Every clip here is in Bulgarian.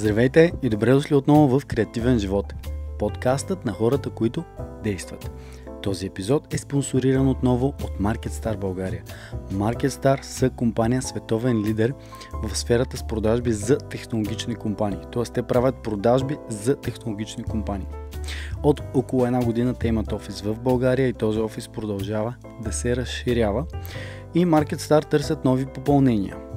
Здравейте и добре дошли отново в Креативен живот, подкастът на хората, които действат. Този епизод е спонсориран отново от MarketStar България. MarketStar са компания световен лидер в сферата с продажби за технологични компании. Т.е. те правят продажби за технологични компании. От около една година те имат офис в България и този офис продължава да се разширява. И MarketStar търсят нови попълнения –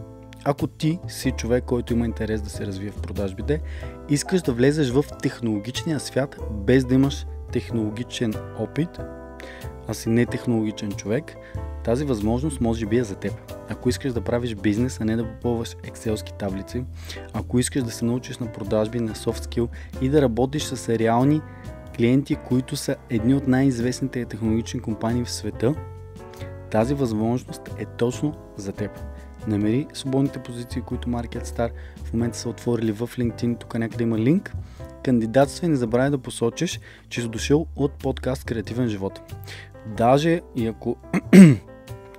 ако ти си човек, който има интерес да се развие в продажбите, искаш да влезеш в технологичния свят без да имаш технологичен опит, а си не технологичен човек, тази възможност може би е за теб. Ако искаш да правиш бизнес, а не да попълваш екселски таблици, ако искаш да се научиш на продажби, на soft skill и да работиш с реални клиенти, които са едни от най-известните технологични компании в света, тази възможност е точно за теб намери свободните позиции, които Market Star в момента са отворили в LinkedIn. Тук е някъде има линк. Кандидатства и не забравяй да посочиш, че си дошъл от подкаст Креативен живот. Даже и ако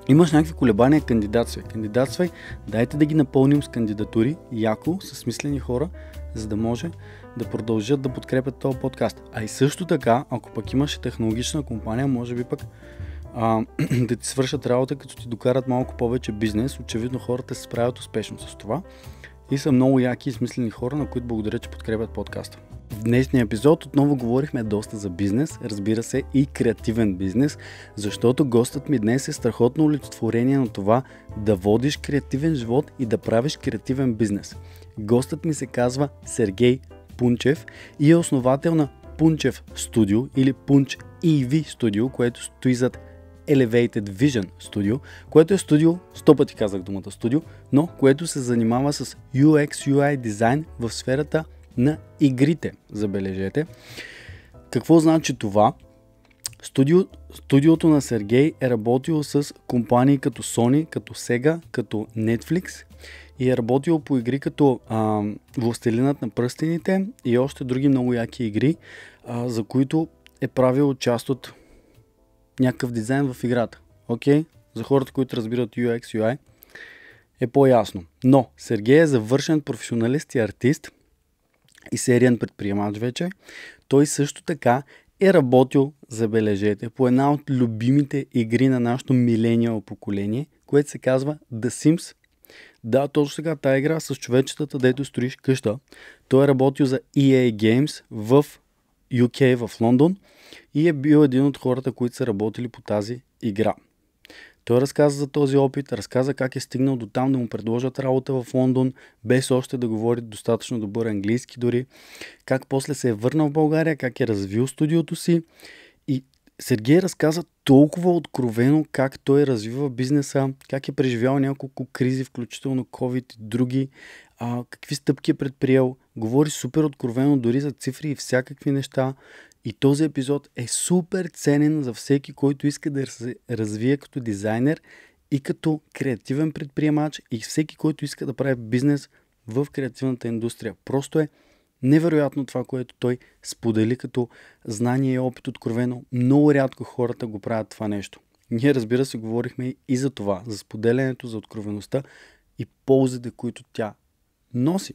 имаш някакви колебания, кандидатствай. Кандидатствай, дайте да ги напълним с кандидатури, яко, с смислени хора, за да може да продължат да подкрепят този подкаст. А и също така, ако пък имаш технологична компания, може би пък а, да ти свършат работа, като ти докарат малко повече бизнес. Очевидно хората се справят успешно с това и са много яки и смислени хора, на които благодаря, че подкрепят подкаста. В днешния епизод отново говорихме доста за бизнес, разбира се и креативен бизнес, защото гостът ми днес е страхотно олицетворение на това да водиш креативен живот и да правиш креативен бизнес. Гостът ми се казва Сергей Пунчев и е основател на Пунчев Студио или Пунч EV Студио, което стои зад Elevated Vision Studio, което е студио, сто пъти казах думата студио, но което се занимава с UX UI дизайн в сферата на игрите, забележете. Какво значи това? Студио, студиото на Сергей е работил с компании като Sony, като Sega, като Netflix и е работил по игри като а, Властелинът на пръстените и още други много яки игри, а, за които е правил част от някакъв дизайн в играта. Окей? Okay? За хората, които разбират UX, UI, е по-ясно. Но Сергей е завършен професионалист и артист и сериен предприемач вече. Той също така е работил, забележете, по една от любимите игри на нашето милениал поколение, което се казва The Sims. Да, точно сега тази игра с човечетата, дето строиш къща. Той е работил за EA Games в UK в Лондон и е бил един от хората, които са работили по тази игра. Той разказа за този опит, разказа как е стигнал до там да му предложат работа в Лондон, без още да говори достатъчно добър английски дори, как после се е върнал в България, как е развил студиото си и Сергей разказа толкова откровено как той развива бизнеса, как е преживял няколко кризи, включително COVID и други, а, какви стъпки е предприел, говори супер откровено дори за цифри и всякакви неща. И този епизод е супер ценен за всеки, който иска да се развие като дизайнер и като креативен предприемач и всеки, който иска да прави бизнес в креативната индустрия. Просто е невероятно това, което той сподели като знание и опит откровено. Много рядко хората го правят това нещо. Ние, разбира се, говорихме и за това, за споделянето, за откровеността и ползите, които тя носи.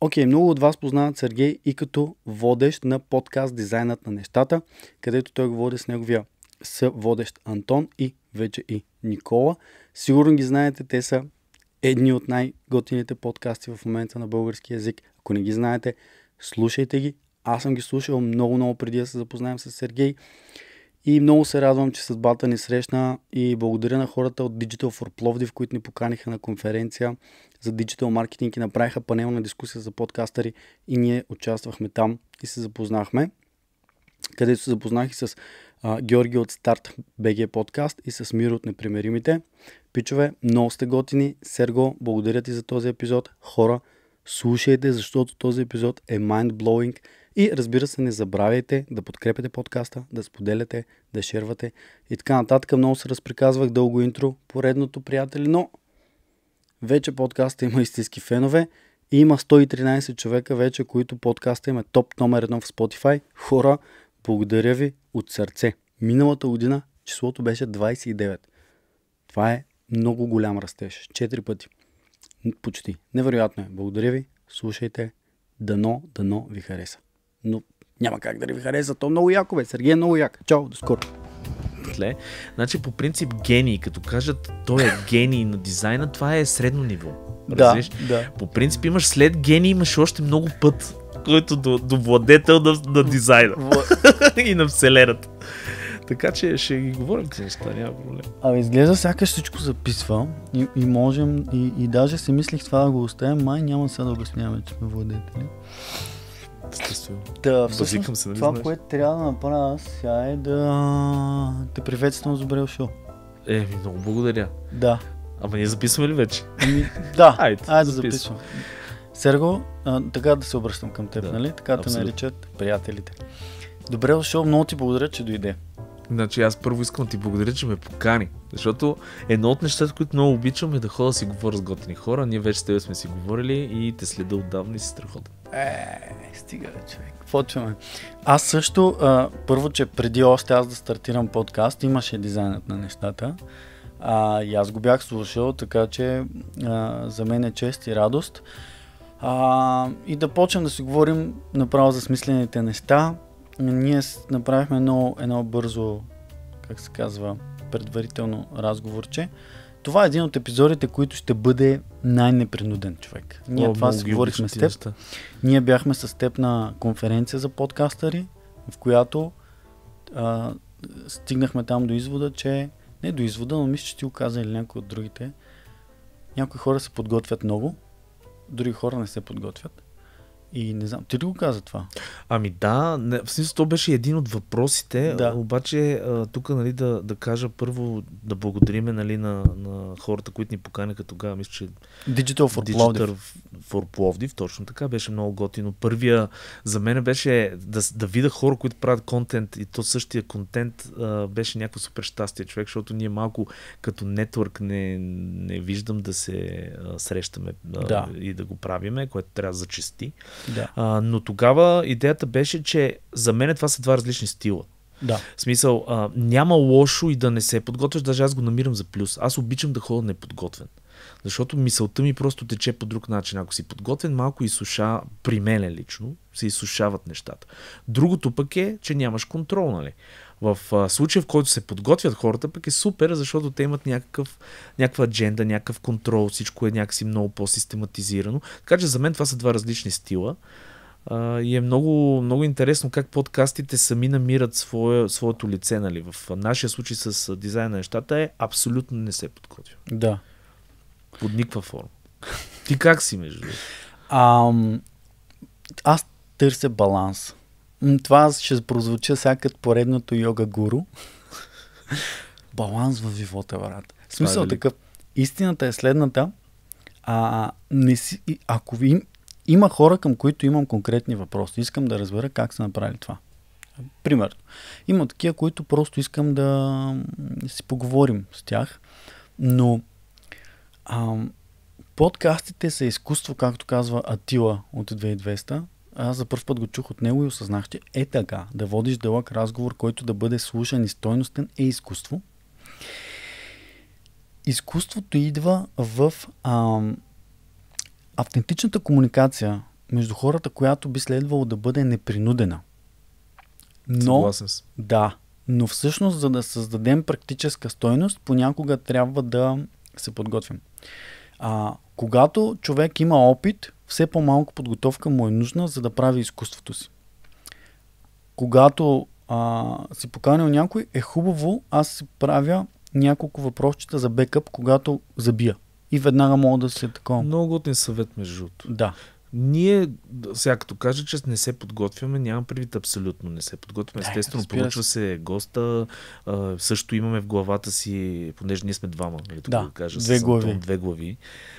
Окей, okay, много от вас познават Сергей и като водещ на подкаст Дизайнът на нещата, където той говори с неговия съводещ Антон и вече и Никола. Сигурно ги знаете, те са едни от най-готините подкасти в момента на български язик. Ако не ги знаете, слушайте ги. Аз съм ги слушал много-много преди да се запознаем с Сергей. И много се радвам, че съдбата ни срещна и благодаря на хората от Digital for Plovdiv, които ни поканиха на конференция за диджитал маркетинг и направиха панелна дискусия за подкастъри и ние участвахме там и се запознахме, където се запознах и с а, Георги от Старт BG подкаст и с Миро от Непримеримите. Пичове, много сте готини. Серго, благодаря ти за този епизод. Хора, слушайте, защото този епизод е mind-blowing и разбира се, не забравяйте да подкрепяте подкаста, да споделяте, да шервате и така нататък. Много се разприказвах дълго интро, поредното приятели, но вече подкаста има истински фенове. И има 113 човека вече, които подкаста има е топ номер едно в Spotify. Хора, благодаря ви от сърце. Миналата година числото беше 29. Това е много голям растеж. Четири пъти. Почти. Невероятно е. Благодаря ви. Слушайте. Дано, дано ви хареса но няма как да ви хареса. То много яко, бе. Сергей е много як. Чао, до скоро. Тле. Значи по принцип гений, като кажат той е гений на дизайна, това е средно ниво. Разбираш? Да, да. По принцип имаш след гений имаш още много път, който до, до владетел на, на дизайна и на вселената. Така че ще ги говорим тези неща, няма проблем. Абе, изглежда сякаш всичко записва и, и можем, и, и даже си мислих това да го оставим, май няма сега да обясняваме, че сме владетели. Да, всъщност, се, нали това, знаеш? което трябва да направя сега е да те приветствам с добре шоу. Еми, много благодаря. Да. Ама ние записваме ли вече? Ами, да, айде, айде да записвам. Серго, а, така да се обръщам към теб, да, нали? Така абсолютно. те наричат приятелите. Добре шоу, много ти благодаря, че дойде. Значи аз първо искам да ти благодаря, че ме покани. Защото едно от нещата, които много обичам е да ходя да си говоря с готини хора. Ние вече с тебе сме си говорили и те следа отдавна и си страхотен. Е, стига човек. Почваме. Аз също, а, първо, че преди още аз да стартирам подкаст, имаше дизайнът на нещата. А, и аз го бях слушал, така че а, за мен е чест и радост. А, и да почнем да си говорим направо за смислените неща. Ние направихме едно, едно бързо, как се казва, предварително разговорче. че това е един от епизодите, които ще бъде най-непринуден човек. Ние О, това си говорихме с теб. Ние бяхме с теб на конференция за подкастъри, в която а, стигнахме там до извода, че не до извода, но мисля, че ти го каза или някой от другите. Някои хора се подготвят много, други хора не се подготвят. И не знам, ти ли го каза това? Ами да, не, в смисъл то беше един от въпросите, да. обаче тук нали, да, да кажа първо да благодариме нали, на, на хората, които ни поканиха тогава, мисля, че... Digital for Digital Пловдив. for Plovdiv, точно така, беше много готино. Първия за мен беше да, да видя хора, които правят контент и то същия контент а, беше някакво супер щастие човек, защото ние малко като нетворк не, не виждам да се а, срещаме а, да. и да го правиме, което трябва да зачисти. Да. А, но тогава идеята беше, че за мен това са два различни стила. Да. В смисъл, а, няма лошо и да не се подготвяш, даже аз го намирам за плюс. Аз обичам да ходя неподготвен. Защото мисълта ми просто тече по друг начин. Ако си подготвен, малко изсуша, при мен лично, се изсушават нещата. Другото пък е, че нямаш контрол, нали? В случая, в който се подготвят хората, пък е супер, защото те имат някакъв, някаква адженда, някакъв контрол, всичко е някакси много по-систематизирано. Така че за мен това са два различни стила. и е много, много интересно как подкастите сами намират свое, своето лице. Нали? В нашия случай с дизайна на нещата е абсолютно не се е подготвя. Да. Под никаква форма. Ти как си, между другото? Аз търся баланс. Това ще прозвуча сега поредното йога гуру. Баланс в живота, брат. В е смисъл е такъв. Истината е следната. А, не си, ако ви, има хора, към които имам конкретни въпроси. Искам да разбера как са направили това. Примерно. Има такива, които просто искам да си поговорим с тях. Но а, подкастите са изкуство, както казва Атила от 2200. Аз за първ път го чух от него и осъзнах, че е така. Да водиш дълъг разговор, който да бъде слушан и стойностен е изкуство. Изкуството идва в ам, автентичната комуникация между хората, която би следвало да бъде непринудена. Но, да, но всъщност, за да създадем практическа стойност, понякога трябва да се подготвим. А, когато човек има опит, все по-малко подготовка му е нужна, за да прави изкуството си. Когато а, си поканил някой, е хубаво аз си правя няколко въпросчета за бекъп, когато забия. И веднага мога да се такова. Много готин съвет, между другото. Да. Ние, сега като кажа, че не се подготвяме, нямам предвид абсолютно не се подготвяме. Естествено, получва се госта. А, също имаме в главата си, понеже ние сме двама, нали, да, да кажа, две, с глави. Антон, две глави.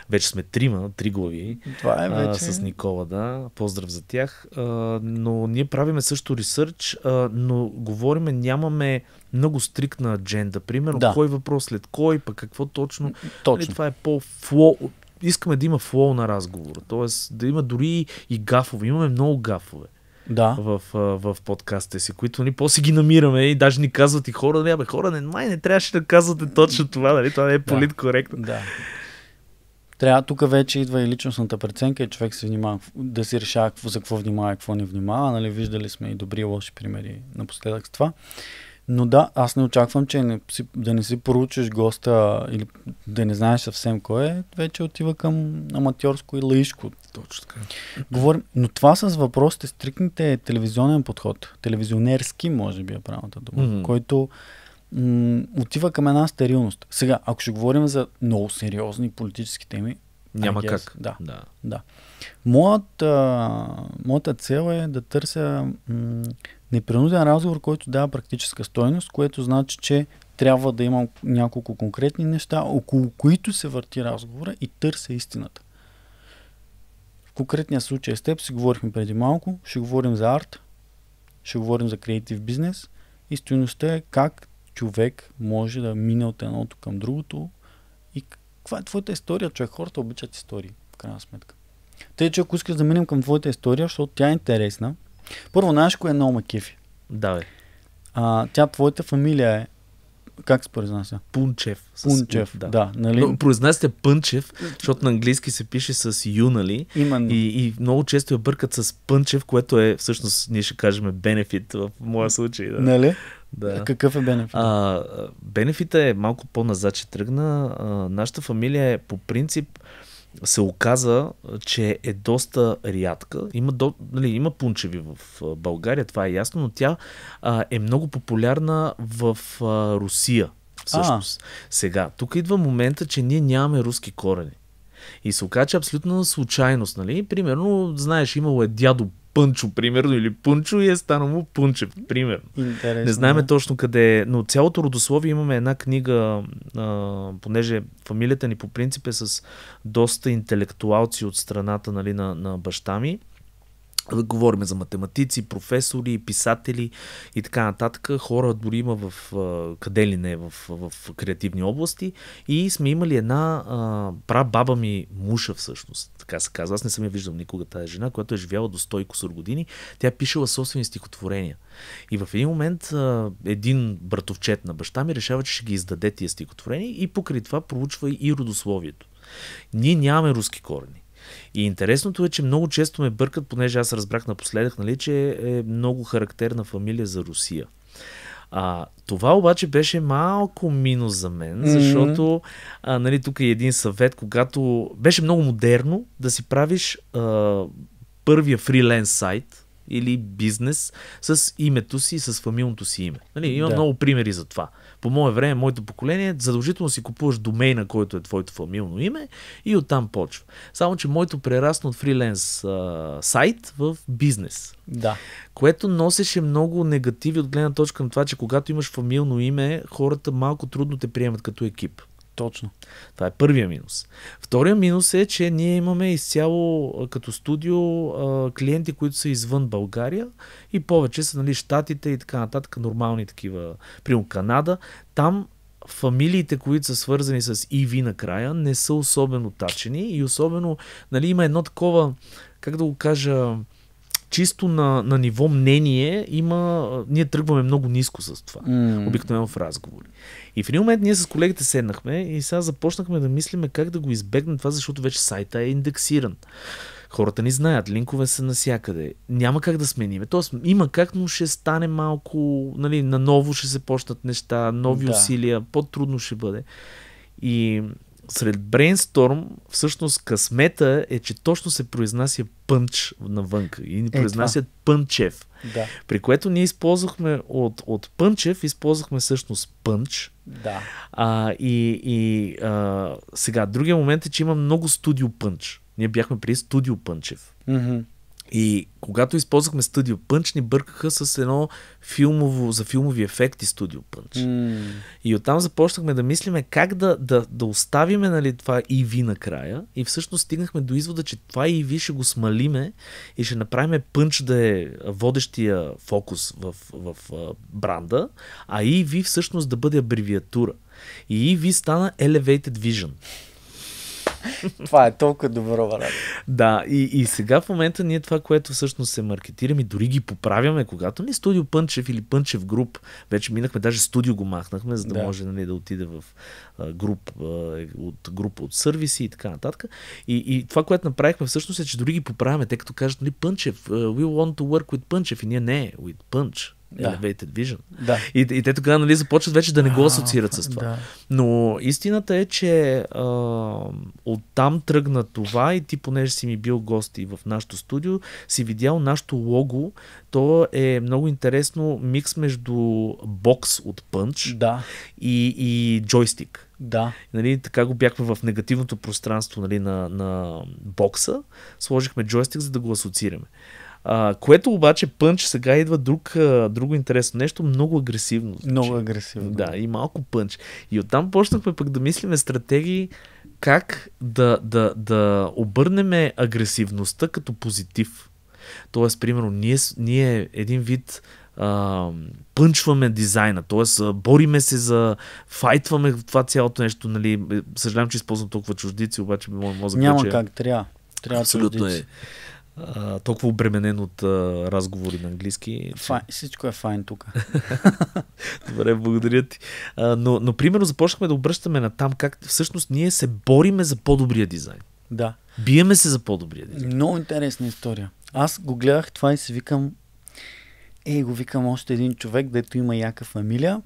Вече сме трима, три глави. Това е вече. А, с Никола, да. Поздрав за тях. А, но ние правиме също ресърч, а, но говориме, нямаме много стриктна адженда. Примерно, да. кой въпрос след кой, пък какво точно. Точно. Нали, това е по-фло искаме да има флоу на разговора. Тоест да има дори и гафове. Имаме много гафове. Да. В, в, в подкастите си, които ни после ги намираме и даже ни казват и хора, да, бе, хора, не, май не трябваше да казвате точно това, нали? Това не е политкоректно. Да. Трябва, тук вече идва и личностната преценка и човек се внимава, да си решава за какво внимава и какво не внимава. Нали, виждали сме и добри и лоши примери напоследък с това. Но да, аз не очаквам, че не си, да не си поручиш госта или да не знаеш съвсем кой е, вече отива към аматьорско и лаишко. Точно така. Говорим, но това с въпросите, стрикните е телевизионен подход, телевизионерски може би е правилната дума, mm-hmm. който м- отива към една стерилност. Сега, ако ще говорим за много сериозни политически теми, няма guess, как. Да. да. да. Моята, моята цел е да търся м- Непринуден разговор, който дава практическа стойност, което значи, че трябва да имам няколко конкретни неща, около които се върти разговора и търся истината. В конкретния случай с теб си говорихме преди малко, ще говорим за арт, ще говорим за креатив бизнес и стоеността е как човек може да мине от едното към другото и каква е твоята история, че хората обичат истории, в крайна сметка. Тъй, че ако искаш да минем към твоята история, защото тя е интересна, първо, знаеш кое е нома кефи. Да, бе. А, тя, твоята фамилия е как се произнася? Пунчев. Пунчев, да. да нали? Но произнася Пънчев, защото на английски се пише с Ю, нали? Именно. И, и много често я бъркат с Пънчев, което е, всъщност, ние ще кажем, бенефит в моя случай. Да. Нали? Да. Какъв е бенефит? А, бенефита е малко по-назад, че тръгна. А, нашата фамилия е по принцип се оказа, че е доста рядка. Има, до, нали, има пунчеви в България, това е ясно, но тя а, е много популярна в а, Русия. Всъщност. А. Сега, тук идва момента, че ние нямаме руски корени. И се оказа, че абсолютно случайност, нали? Примерно, знаеш, имало е дядо Пънчо, примерно, или Пънчо и е станало му Пънчев, примерно. Интересно, не знаем точно къде е, но цялото родословие имаме една книга, а, понеже фамилията ни по принцип е с доста интелектуалци от страната нали, на, на баща ми. Говорим за математици, професори, писатели и така нататък. Хора дори има в къде ли не в, в креативни области. И сме имали една а, прабаба ми муша всъщност, така се казва. Аз не съм я виждал никога тази жена, която е живяла до 100 косор години. Тя е пишела собствени стихотворения. И в един момент а, един братовчет на баща ми решава, че ще ги издаде тия стихотворения и покрай това проучва и родословието. Ние нямаме руски корени. И интересното е, че много често ме бъркат, понеже аз разбрах напоследък, нали, че е много характерна фамилия за Русия. А, това обаче беше малко минус за мен, защото mm-hmm. а, нали, тук е един съвет, когато беше много модерно да си правиш а, първия фриленс сайт или бизнес с името си, с фамилното си име. Нали, има да. много примери за това по мое време, моето поколение, задължително си купуваш домейна, който е твоето фамилно име и оттам почва. Само, че моето прерасна от фриленс а, сайт в бизнес. Да. Което носеше много негативи от гледна точка на това, че когато имаш фамилно име, хората малко трудно те приемат като екип. Точно. Това е първия минус. Втория минус е, че ние имаме изцяло като студио клиенти, които са извън България и повече са, нали, Штатите и така нататък, нормални такива, прием Канада. Там фамилиите, които са свързани с EV накрая, не са особено тачени и особено, нали, има едно такова, как да го кажа, чисто на, на ниво мнение има, ние тръгваме много ниско с това, mm. обикновено в разговори. И в един момент ние с колегите седнахме и сега започнахме да мислиме как да го избегнем това, защото вече сайта е индексиран. Хората ни знаят, линкове са насякъде. Няма как да смениме. Тоест, има как, но ще стане малко, нали, наново ще се почнат неща, нови да. усилия, по-трудно ще бъде. И сред брейнсторм, всъщност късмета е, че точно се произнася пънч навън и ни е, произнасят е, пънчев. Да. При което ние използвахме от, от пънчев, използвахме всъщност пънч. Да. А, и и а, сега, другия момент е, че има много студио пънч. Ние бяхме при студио пънчев. Mm-hmm. И когато използвахме Studio Punch, ни бъркаха с едно филмово, за филмови ефекти Studio Punch. Mm. И оттам започнахме да мислиме как да, да, да оставиме нали, това EV накрая. И всъщност стигнахме до извода, че това EV ще го смалиме и ще направим Punch да е водещия фокус в, в, в бранда, а EV всъщност да бъде абревиатура. И EV стана Elevated Vision. това е толкова добро, брат. Нали? Да, и, и сега в момента ние това, което всъщност се маркетираме, дори ги поправяме, когато ни студио Пънчев или Пънчев груп, вече минахме, даже студио го махнахме, за да, да. може нали, да отиде в груп, от група от сервиси и така нататък. И, и това, което направихме всъщност е, че дори ги поправяме, тъй като кажат, нали, Пънчев, we want to work with Пънчев и ние не, with Пънч. Нали, да. Elevated Vision. Да. И, и те тогава нали, започват вече да не го асоциират с това. Да. Но истината е, че а, оттам тръгна това и ти, понеже си ми бил гости в нашото студио, си видял нашото лого. То е много интересно микс между бокс от пънч да. и, и джойстик. Да. Нали, така го бяхме в негативното пространство нали, на, на бокса. Сложихме джойстик, за да го асоциираме. А, което обаче пънч сега идва друг, друго интересно нещо, много агресивно. Значи. Много агресивно. Да, и малко пънч. И оттам почнахме пък да мислиме стратегии как да, да, да обърнем агресивността като позитив. Тоест, примерно, ние, ние един вид а, пънчваме дизайна, т.е. бориме се за, файтваме това цялото нещо, нали, е, съжалявам, че използвам толкова чуждици, обаче моят мозък Няма че... Е как, трябва. Трябва Абсолютно е. чуждици. е а, толкова обременен от а, разговори на английски. Фай, всичко е файн тук. Добре, благодаря ти. А, но, но, примерно, започнахме да обръщаме на там как всъщност ние се бориме за по-добрия дизайн. Да. Биеме се за по-добрия дизайн. Много интересна история. Аз го гледах това и си викам, ей, го викам още един човек, дето има яка фамилия,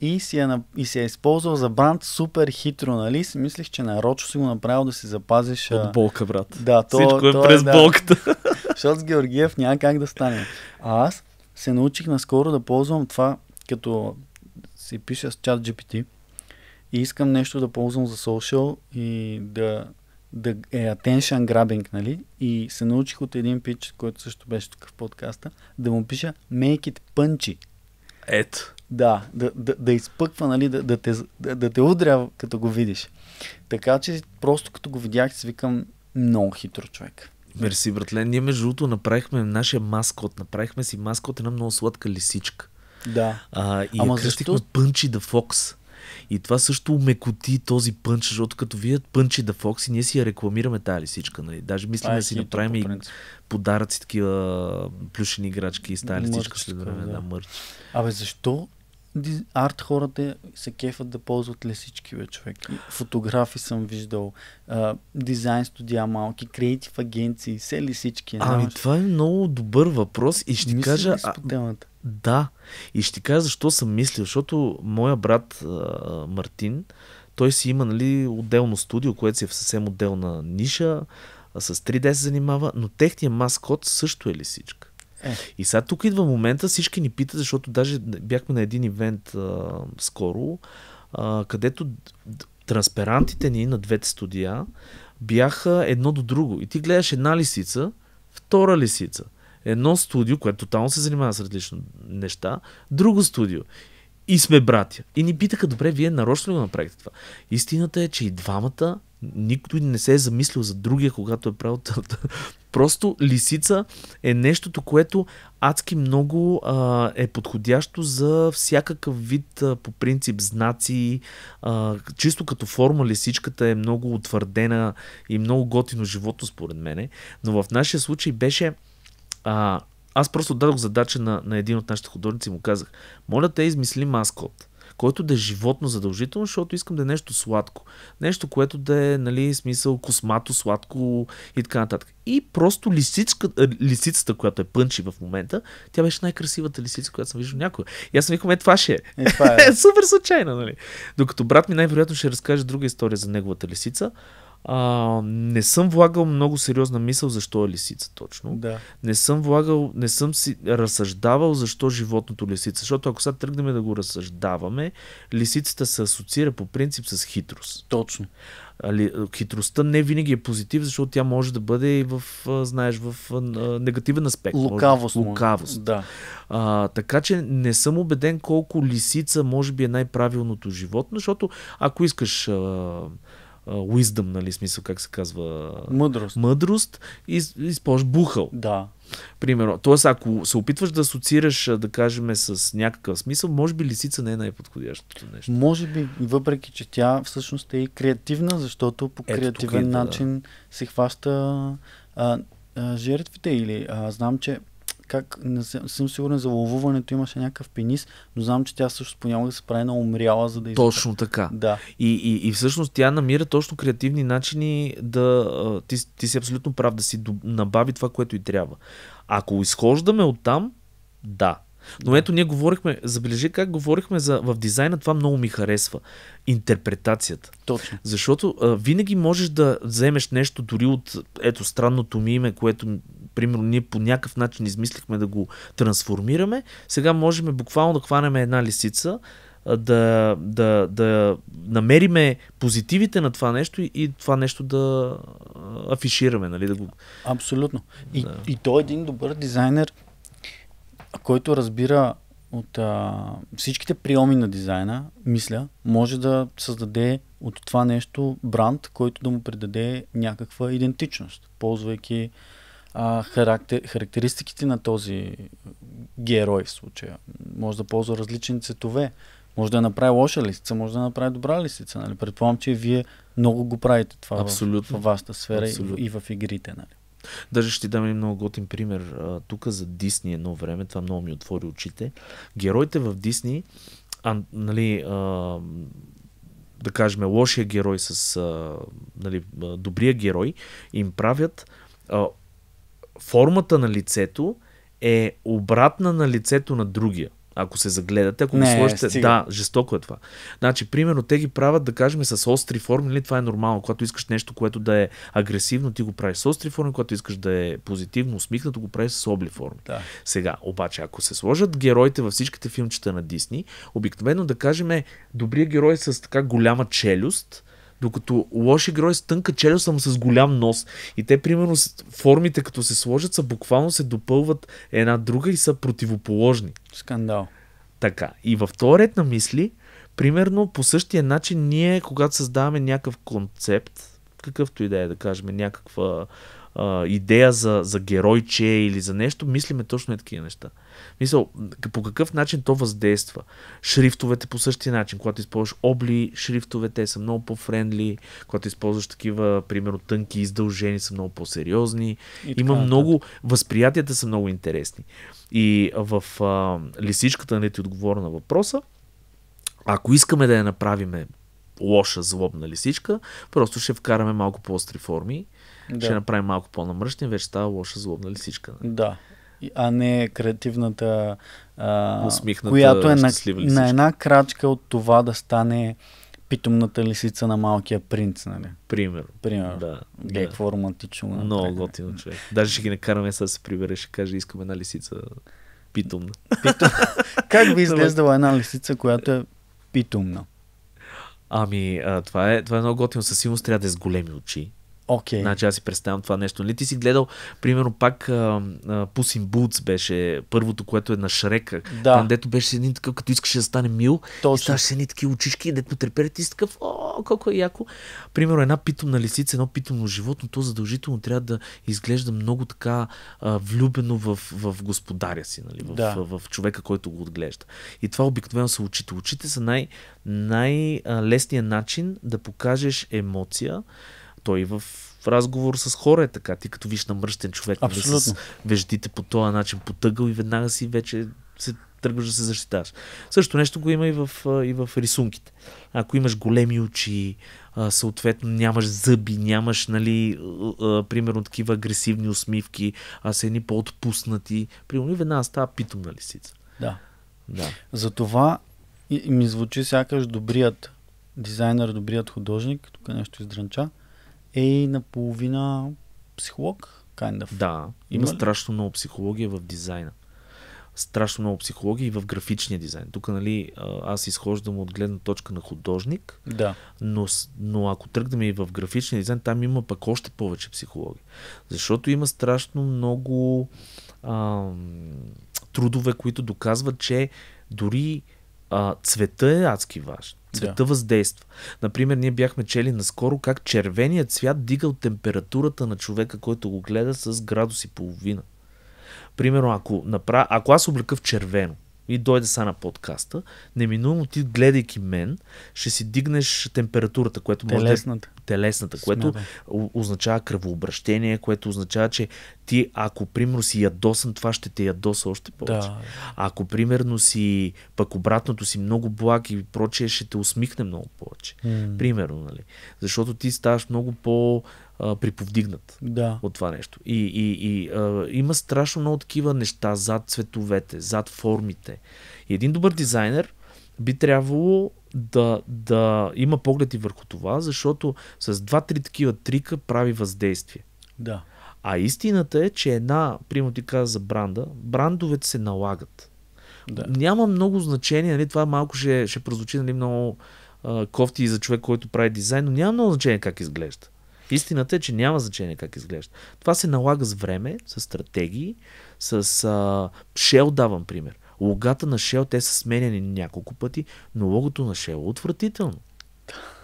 и си, е, и си е използвал за бранд супер хитро, нали? Си мислих, че нарочно си го направил да си запазиш... От болка, брат. Да, то, Всичко е то е, през е, да. болката. Защото с Георгиев няма как да стане. А аз се научих наскоро да ползвам това, като си пиша с чат GPT и искам нещо да ползвам за социал и да, да е attention grabbing, нали? И се научих от един пич, който също беше тук в подкаста, да му пиша make it punchy. Ето. Да, да, да, да изпъква, нали, да, да, те, да, да те удря, като го видиш. Така че просто като го видях, си викам много хитро човек. Мерси, братле. Ние между другото направихме нашия маскот. Направихме си маскот една много сладка лисичка. Да. А, и Ама кръстихме защо... Пънчи да Фокс. И това също умекоти този пънч, защото като видят пънчи да Фокси, ние си я рекламираме тази лисичка. Нали? Даже мислим да е си направим и подаръци, такива плюшени играчки и стая лисичка след време. Да. да, мърч. Абе, защо арт хората се кефат да ползват лесички, бе, човек. Фотографи съм виждал, а, дизайн студия малки, креатив агенции, все лисички. Ами това е много добър въпрос и ще ти кажа... А, да, и ще кажа защо съм мислил, защото моя брат а, Мартин, той си има нали, отделно студио, което си е в съвсем отделна ниша, с 3D се занимава, но техният маскот също е лисичка. Е. И сега тук идва момента, всички ни питат, защото даже бяхме на един ивент а, скоро, а, където трансперантите ни на двете студия бяха едно до друго. И ти гледаш една лисица, втора лисица, едно студио, което тотално се занимава с различни неща, друго студио и сме братя. И ни питаха, добре, вие нарочно ли го направихте това? Истината е, че и двамата никой не се е замислил за другия, когато е правил Просто лисица е нещото, което адски много а, е подходящо за всякакъв вид а, по принцип знаци. А, чисто като форма лисичката е много утвърдена и много готино животно според мене. Но в нашия случай беше а, аз просто дадох задача на, на един от нашите художници и му казах, моля те измисли маскот, който да е животно задължително, защото искам да е нещо сладко. Нещо, което да е, нали, смисъл космато, сладко и така нататък. И просто лисичка, е, лисицата, която е пънчи в момента, тя беше най-красивата лисица, която съм виждал някога. И аз съм викам, е, това ще е. е това е. Супер случайно, нали? Докато брат ми най-вероятно ще разкаже друга история за неговата лисица. А, не съм влагал много сериозна мисъл защо е лисица точно. Да. Не съм влагал, не съм си разсъждавал защо животното е лисица. Защото ако сега тръгнем да го разсъждаваме, лисицата се асоциира по принцип с хитрост. Точно. Хитростта не винаги е позитив, защото тя може да бъде и в, знаеш, в негативен аспект. Лукавост. Може, лукавост. Да. А, така че не съм убеден колко лисица може би е най-правилното животно, защото ако искаш а, wisdom, нали, смисъл, как се казва? Мъдрост. Мъдрост и използваш бухал. Да. Примерно. Тоест, ако се опитваш да асоциираш, да кажем, с някакъв смисъл, може би лисица не е най-подходящото нещо. Може би, въпреки, че тя всъщност е и креативна, защото по Ето, креативен е, начин да. се хваща а, а, жертвите или а, знам, че как не съм, съм сигурен за ловуването имаше някакъв пенис, но знам, че тя също понякога се прави на умряла, за да изпътва. Точно така. Да. И, и, и всъщност тя намира точно креативни начини да... Ти, ти си абсолютно прав, да си набави това, което и трябва. Ако изхождаме от там, да, но ето ние говорихме, забележи как говорихме за, в дизайна, това много ми харесва. Интерпретацията. Точно. Защото а, винаги можеш да вземеш нещо дори от, ето, странното ми име, което, примерно, ние по някакъв начин измислихме да го трансформираме. Сега можем буквално да хванем една лисица, да, да, да намериме позитивите на това нещо и, и това нещо да афишираме, нали? Да го... Абсолютно. И, и той е един добър дизайнер, който разбира от а, всичките приеми на дизайна, мисля, може да създаде от това нещо бранд, който да му придаде някаква идентичност, ползвайки а, характер, характеристиките на този герой в случая. Може да ползва различни цветове, може да направи лоша лисица, може да направи добра лисица. Нали? Предполагам, че вие много го правите това Абсолютно. в, вашата сфера и, и в игрите. Нали? Даже ще дам един много готин пример тук за Дисни едно време. Това много ми отвори очите. Героите в Дисни, а, нали, а, да кажем, лошия герой с а, нали, добрия герой, им правят а, формата на лицето е обратна на лицето на другия. Ако се загледате, ако не, го сложите, стига. да, жестоко е това. Значи, примерно, те ги правят, да кажем, с остри формули, нали, това е нормално. Когато искаш нещо, което да е агресивно, ти го правиш с остри форми, когато искаш да е позитивно, усмихнато, го правиш с обли форми. Да. Сега, обаче, ако се сложат героите във всичките филмчета на Дисни, обикновено да кажем, добрият герой с така голяма челюст, докато лоши герой с тънка челюст, само с голям нос. И те, примерно, формите като се сложат, са буквално се допълват една друга и са противоположни. Скандал. Така. И в този ред на мисли, примерно, по същия начин ние, когато създаваме някакъв концепт, какъвто и да е, да кажем, някаква а, идея за, за геройче или за нещо, мислиме точно на е такива неща. Мисъл, по какъв начин то въздейства. Шрифтовете по същия начин. Когато използваш обли, шрифтовете са много по-френдли. Когато използваш такива, примерно, тънки издължени, са много по-сериозни. И Има така, много... Така. Възприятията са много интересни. И в а, лисичката, не нали, ти отговоря на въпроса, ако искаме да я направиме лоша, злобна лисичка, просто ще вкараме малко по-остри форми да. ще направим малко по-намръщен, вече става лоша злобна лисичка. Не? Нали? Да. А не креативната, а, която е на, на една крачка от това да стане питомната лисица на малкия принц, нали? Пример. Пример. Да. Гледай, да. какво романтично. Много готино човек. Даже ще ги накараме сега да се прибере, ще каже, искам една лисица питомна. как би изглеждала една лисица, която е питомна? Ами, а, това, е, това е много готино. Със сигурност трябва да е с големи очи. Okay. Значи аз си представям това нещо. Нали ти си гледал, примерно пак Пусин Бутс беше първото, което е на Шрека. Да. Там дето беше един такъв, като искаше да стане мил. то И ставаше едни такива очички, дето треперят и си такъв, о, колко е яко. Примерно една питомна лисица, едно питомно животно, то задължително трябва да изглежда много така uh, влюбено в, в господаря си, нали? в, да. в, в, човека, който го отглежда. И това обикновено са очите. Очите са най- най-лесният начин да покажеш емоция, той в разговор с хора е така. Ти като виж намръщен човек, нали, Абсолютно. с веждите по този начин потъгъл и веднага си вече се тръгваш да се защитаваш. Също нещо го има и в, и в рисунките. Ако имаш големи очи, съответно нямаш зъби, нямаш, нали, примерно такива агресивни усмивки, а са едни по-отпуснати, примерно и веднага става питом на лисица. Да. да. Затова ми звучи сякаш добрият дизайнер, добрият художник, тук нещо издранча, е наполовина психолог, kind of. Да, има Мали? страшно много психология в дизайна. Страшно много психология и в графичния дизайн. Тук, нали, аз изхождам от гледна точка на художник, да. но, но ако тръгнем и в графичния дизайн, там има пък още повече психология. Защото има страшно много а, трудове, които доказват, че дори а, цвета е адски важен. Цвета да. въздейства. Например, ние бяхме чели наскоро как червеният цвят дигал температурата на човека, който го гледа с градус и половина. Примерно, ако, направ... ако аз облека в червено, и дойде са на подкаста, неминуемо ти, гледайки мен, ще си дигнеш температурата, което телесната. може да е телесната, което означава кръвообращение, което означава, че ти, ако примерно си ядосан, това ще те ядоса още повече. Да. Ако примерно си, пък обратното си много благ и прочее, ще те усмихне много повече. М-м. Примерно, нали? Защото ти ставаш много по а, приповдигнат да. от това нещо. И, и, и а, има страшно много такива неща зад цветовете, зад формите. И един добър дизайнер би трябвало да, да има поглед и върху това, защото с два-три такива трика прави въздействие. Да. А истината е, че една, примерно ти каза за бранда, брандовете се налагат. Да. Няма много значение, нали, това малко ще, ще прозвучи нали, много а, кофти за човек, който прави дизайн, но няма много значение как изглежда. Истината е, че няма значение как изглежда. Това се налага с време, с стратегии, с а, Шел давам пример. Логата на Шел, те са сменяни няколко пъти, но логото на Шел е отвратително.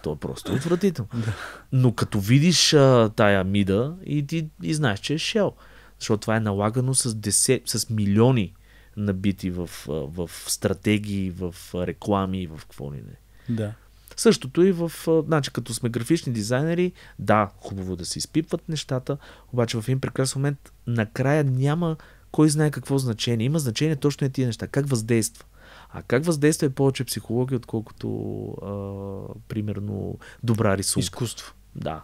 То е просто отвратително. Но като видиш а, тая мида и ти и знаеш, че е Шел. Защото това е налагано с, десет, с милиони набити в, в стратегии, в реклами и в какво ли не. Да. Същото и в, значи, като сме графични дизайнери, да, хубаво да се изпипват нещата, обаче в един прекрасен момент накрая няма кой знае какво значение. Има значение точно на тия неща. Как въздейства? А как въздейства е повече психология, отколкото, а, примерно, добра рисунка? Изкуство. Да.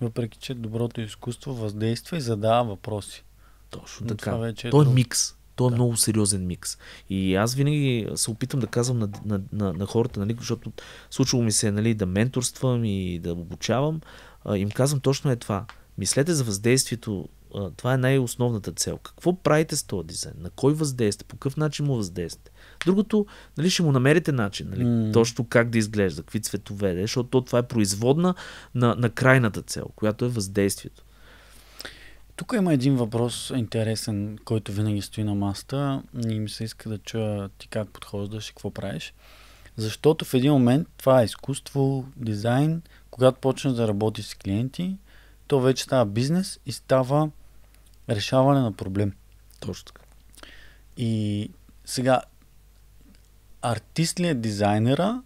Въпреки, че доброто изкуство въздейства и задава въпроси. Точно така. Това вече е То е микс. То е да. много сериозен микс. И аз винаги се опитам да казвам на, на, на, на хората, нали, защото случвало ми се нали, да менторствам и да обучавам, а, им казвам точно е това. Мислете за въздействието това е най-основната цел. Какво правите с този дизайн? На кой въздействате? По какъв начин му въздействате? Другото, нали, ще му намерите начин, нали, mm. точно как да изглежда, какви цветове защото това е производна на, на крайната цел, която е въздействието. Тук има един въпрос интересен, който винаги стои на маста и ми се иска да чуя ти как подхождаш и какво правиш. Защото в един момент това е изкуство, дизайн, когато почнеш да работиш с клиенти, то вече става бизнес и става решаване на проблем. Точно така. И сега, артист ли е дизайнера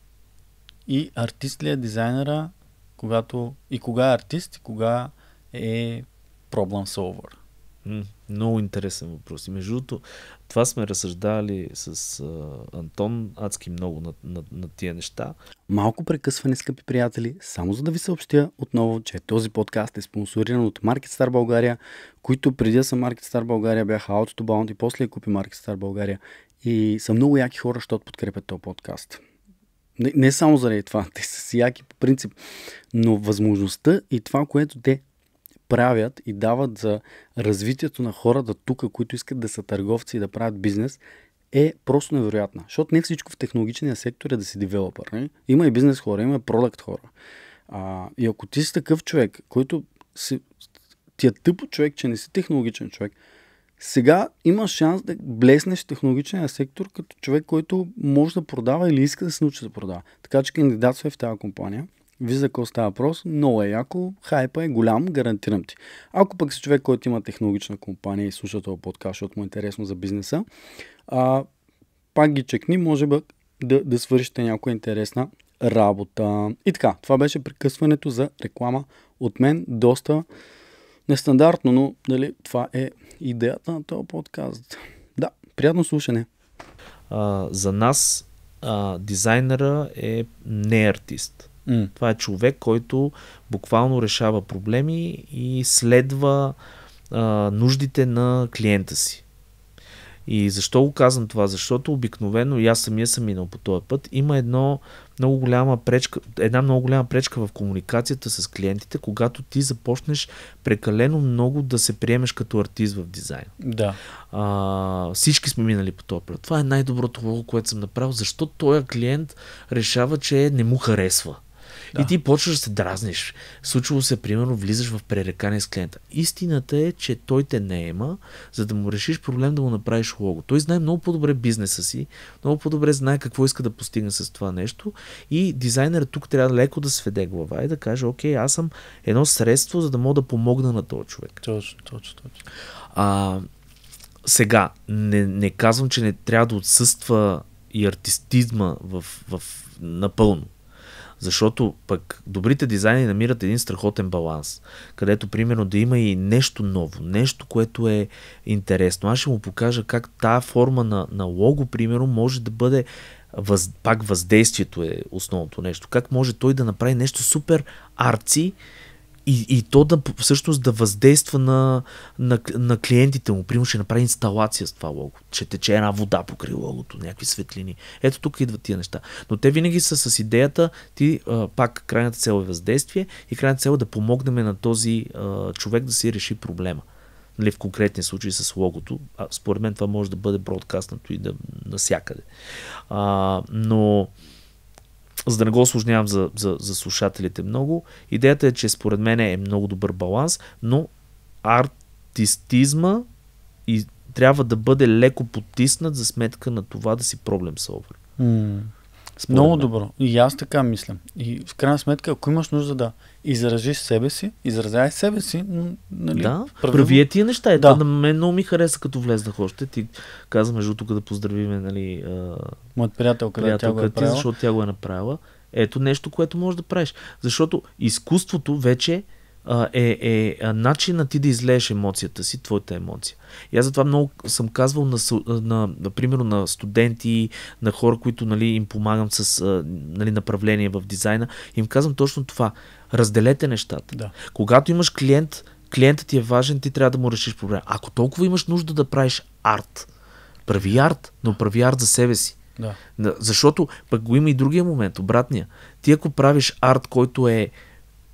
и артист ли е дизайнера, когато и кога е артист и кога е проблем solver? много интересен въпрос. И между другото, това сме разсъждавали с а, Антон адски много на, на, на тия неща. Малко прекъсване, скъпи приятели, само за да ви съобщя отново, че този подкаст е спонсориран от MarketStar България, които преди да са MarketStar България бяха Out to Bound и после я купи MarketStar България. И са много яки хора, защото подкрепят този подкаст. Не, не само заради това, те са си яки по принцип, но възможността и това, което те правят и дават за развитието на хората тук, които искат да са търговци и да правят бизнес, е просто невероятна. Защото не всичко в технологичния сектор е да си девелопър. Не? Нали? Има и бизнес хора, има и продакт хора. А, и ако ти си такъв човек, който си, ти е тъпо човек, че не си технологичен човек, сега има шанс да блеснеш технологичния сектор като човек, който може да продава или иска да се научи да продава. Така че кандидатства е в тази компания. Виж за какво става въпрос. Много е яко, хайпа е голям, гарантирам ти. Ако пък си човек, който има технологична компания и слуша това подкаст, защото му е интересно за бизнеса, а, пак ги чекни, може би да, да свършите някоя интересна работа. И така, това беше прекъсването за реклама от мен. Доста нестандартно, но дали, това е идеята на този подкаст. Да, приятно слушане. А, за нас а, дизайнера е не артист Mm. Това е човек, който буквално решава проблеми и следва а, нуждите на клиента си. И защо го казвам това? Защото обикновено, и аз самия съм минал по този път, има едно много голяма пречка, една много голяма пречка в комуникацията с клиентите, когато ти започнеш прекалено много да се приемеш като артист в дизайн. Да. А, всички сме минали по този път. Това е най-доброто което съм направил. Защо този клиент решава, че не му харесва? И ти почваш да се дразниш. Случвало се, примерно, влизаш в пререкане с клиента. Истината е, че той те не ема, за да му решиш проблем да му направиш лого. Той знае много по-добре бизнеса си, много по-добре знае какво иска да постигне с това нещо и дизайнерът тук трябва леко да сведе глава и да каже, окей, аз съм едно средство, за да мога да помогна на този човек. Точно, точно, точно. А, сега, не, не казвам, че не трябва да отсъства и артистизма в, в напълно. Защото пък добрите дизайни намират един страхотен баланс, където примерно да има и нещо ново, нещо, което е интересно. Аз ще му покажа как тая форма на, на лого, примерно, може да бъде въз, пак въздействието е основното нещо. Как може той да направи нещо супер арци, и, и то да всъщност да въздейства на, на, на клиентите му. Примерно ще направи инсталация с това лого. Ще тече една вода покрай логото, някакви светлини. Ето тук идват тия неща. Но те винаги са с идеята, ти а, пак крайната цел е въздействие и крайната цел е да помогнем на този а, човек да си реши проблема. Нали, в конкретни случаи с логото. А, според мен това може да бъде бродкастнато и да навсякъде. А, но за да не го осложнявам за, за, за слушателите много, идеята е, че според мен е много добър баланс, но артистизма и трябва да бъде леко потиснат за сметка на това да си проблем солвер. Mm. Според Много мен. добро. И аз така мисля. И в крайна сметка, ако имаш нужда да изразиш себе си, изразявай себе си. Нали, да, прави правие тия неща. Е, да. да, на мен много ми хареса, като влезнах още. Ти каза, между тук да поздравим нали... Моят приятел, къде приятел, тя го е ти, защото тя го е направила. Ето нещо, което можеш да правиш. Защото изкуството вече е е, е начинът ти да излееш емоцията си, твоята емоция. И аз затова много съм казвал на, на, на примерно на студенти, на хора, които нали, им помагам с нали, направление в дизайна, им казвам точно това. Разделете нещата. Да. Когато имаш клиент, клиентът ти е важен, ти трябва да му решиш проблема. Ако толкова имаш нужда да правиш арт, прави арт, но прави арт за себе си. Да. Защото пък го има и другия момент, обратния. Ти ако правиш арт, който е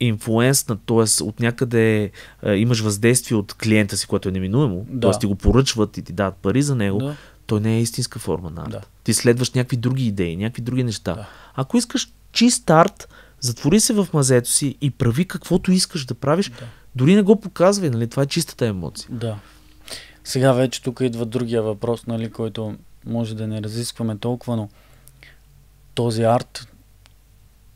инфлуенсна, т.е. от някъде е, имаш въздействие от клиента си, което е неминуемо, да. т.е. ти го поръчват и ти дават пари за него, да. той не е истинска форма на арт. Да. Ти следваш някакви други идеи, някакви други неща. Да. Ако искаш чист арт, затвори се в мазето си и прави каквото искаш да правиш, да. дори не го показвай, нали? това е чистата емоция. Да. Сега вече тук идва другия въпрос, нали, който може да не разискваме толкова, но този арт,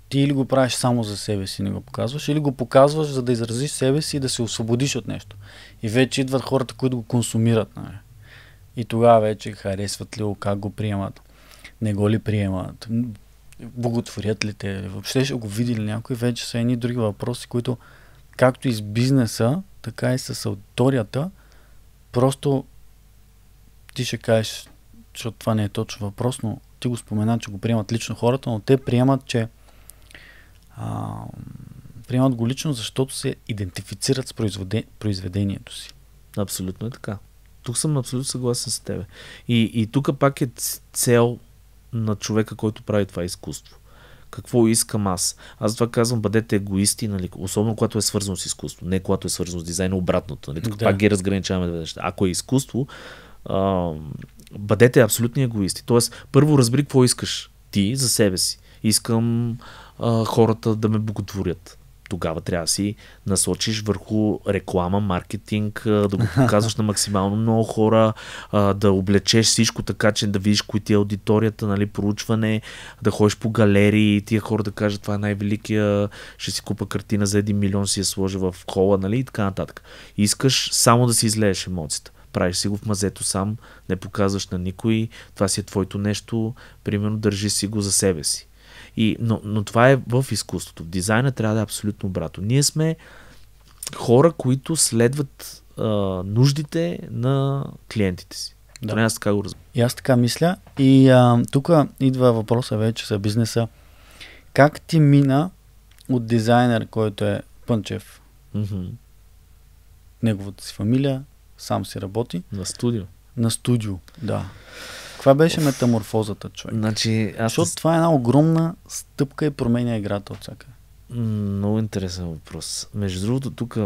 ти или го правиш само за себе си, не го показваш, или го показваш, за да изразиш себе си и да се освободиш от нещо. И вече идват хората, които го консумират. Не? Нали? И тогава вече харесват ли го, как го приемат, не го ли приемат, боготворят ли те, въобще ще го види ли някой, вече са едни други въпроси, които както и с бизнеса, така и с аудиторията, просто ти ще кажеш, защото това не е точно въпрос, но ти го спомена, че го приемат лично хората, но те приемат, че а, приемат го лично, защото се идентифицират с произведе, произведението си. Абсолютно е така. Тук съм абсолютно съгласен с тебе. И, и тук пак е цел на човека, който прави това изкуство. Какво искам аз? Аз това казвам, бъдете егоисти, нали? особено когато е свързано с изкуство, не когато е свързано с дизайна, обратното. Нали? Тук да. пак ги разграничаваме две неща. Ако е изкуство, а, бъдете абсолютни егоисти. Тоест, първо разбери какво искаш ти за себе си. Искам а, хората да ме боготворят. Тогава трябва да си насочиш върху реклама, маркетинг, да го показваш на максимално много хора, да облечеш всичко така, че да видиш кои ти е аудиторията, нали, проучване, да ходиш по галерии, тия хора да кажат това е най-великия, ще си купа картина за един милион, си я сложи в хола, нали, и така нататък. Искаш само да си излееш емоцията правиш си го в мазето сам, не показваш на никой, това си е твоето нещо, примерно държи си го за себе си. И, но, но това е в изкуството. В дизайна трябва да е абсолютно обратно. Ние сме хора, които следват а, нуждите на клиентите си. Да. Поне аз така го разбирам. И аз така мисля. И тук идва въпроса вече за бизнеса. Как ти мина от дизайнер, който е Пънчев, mm-hmm. неговата си фамилия, сам си работи. На студио. На студио, да. Каква беше метаморфозата, човек? Значи, аз... Защото това е една огромна стъпка и променя играта от всяка. Много интересен въпрос. Между другото, тук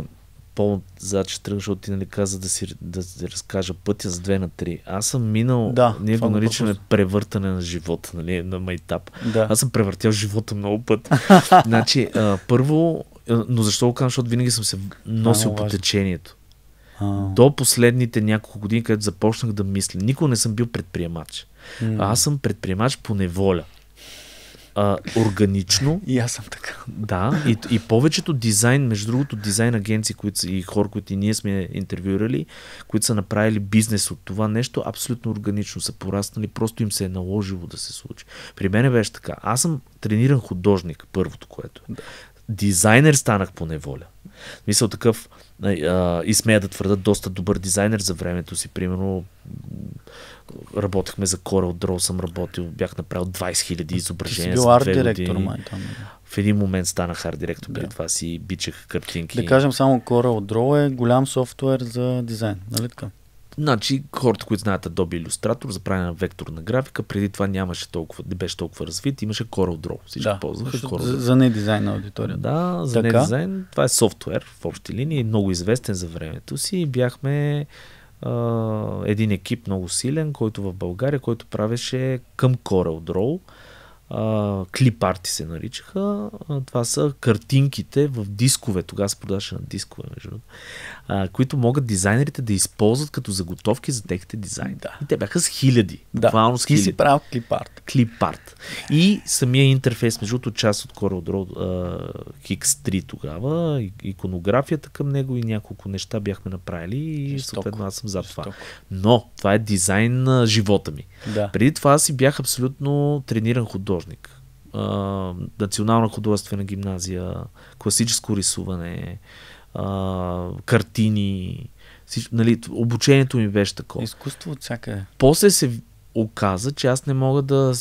по-зад ще тръгна, защото ти нали каза да си да, да разкажа пътя с две на три. Аз съм минал, да, ние го наричаме въпрос. превъртане на живота, нали, на майтап. Да. Аз съм превъртял живота много път. значи, а, първо, но защо го казвам, защото винаги съм се носил по течението. А. До последните няколко години, където започнах да мисля. Никога не съм бил предприемач. А аз съм предприемач по неволя. А, органично. и аз съм така. Да, и, и повечето дизайн, между другото, дизайн агенции които са, и хора, които и ние сме интервюирали, които са направили бизнес от това нещо, абсолютно органично са пораснали, просто им се е наложило да се случи. При мен беше така. Аз съм трениран художник, първото което. Е. Да дизайнер станах по неволя. Мисъл такъв а, и смея да твърда доста добър дизайнер за времето си. Примерно работехме за Corel Draw, съм работил, бях направил 20 000 изображения. Ти си бил арт директор, май там. Нали? В един момент станах арт директор, да. вас това си бичах картинки. Да кажем само Corel Draw е голям софтуер за дизайн, нали така? Значи, хората, които знаят Adobe Illustrator за правене на векторна графика, преди това нямаше толкова, не беше толкова развит, имаше Corel Draw. Всички да, ползваха За, за не дизайн на аудиторията. Да, за така? не дизайн. Това е софтуер в общи линии, много известен за времето си. Бяхме а, един екип много силен, който в България, който правеше към Corel Draw. Клип uh, арти се наричаха. Uh, това са картинките в дискове. Тогава се продаваше на дискове, между а, които могат дизайнерите да използват като заготовки за техните дизайн. Да. И те бяха с хиляди. Да. С Ти си правил клипарт. Клипарт. И самия интерфейс, между другото, част от Coral Draw uh, X3 тогава, иконографията към него и няколко неща бяхме направили и съответно аз съм за това. Но това е дизайн на живота ми. Да. Преди това си бях абсолютно трениран художник. национална художествена гимназия, класическо рисуване, а, картини. Всичко, нали, обучението ми беше такова. Изкуство от всяка. После се оказа, че аз не мога да,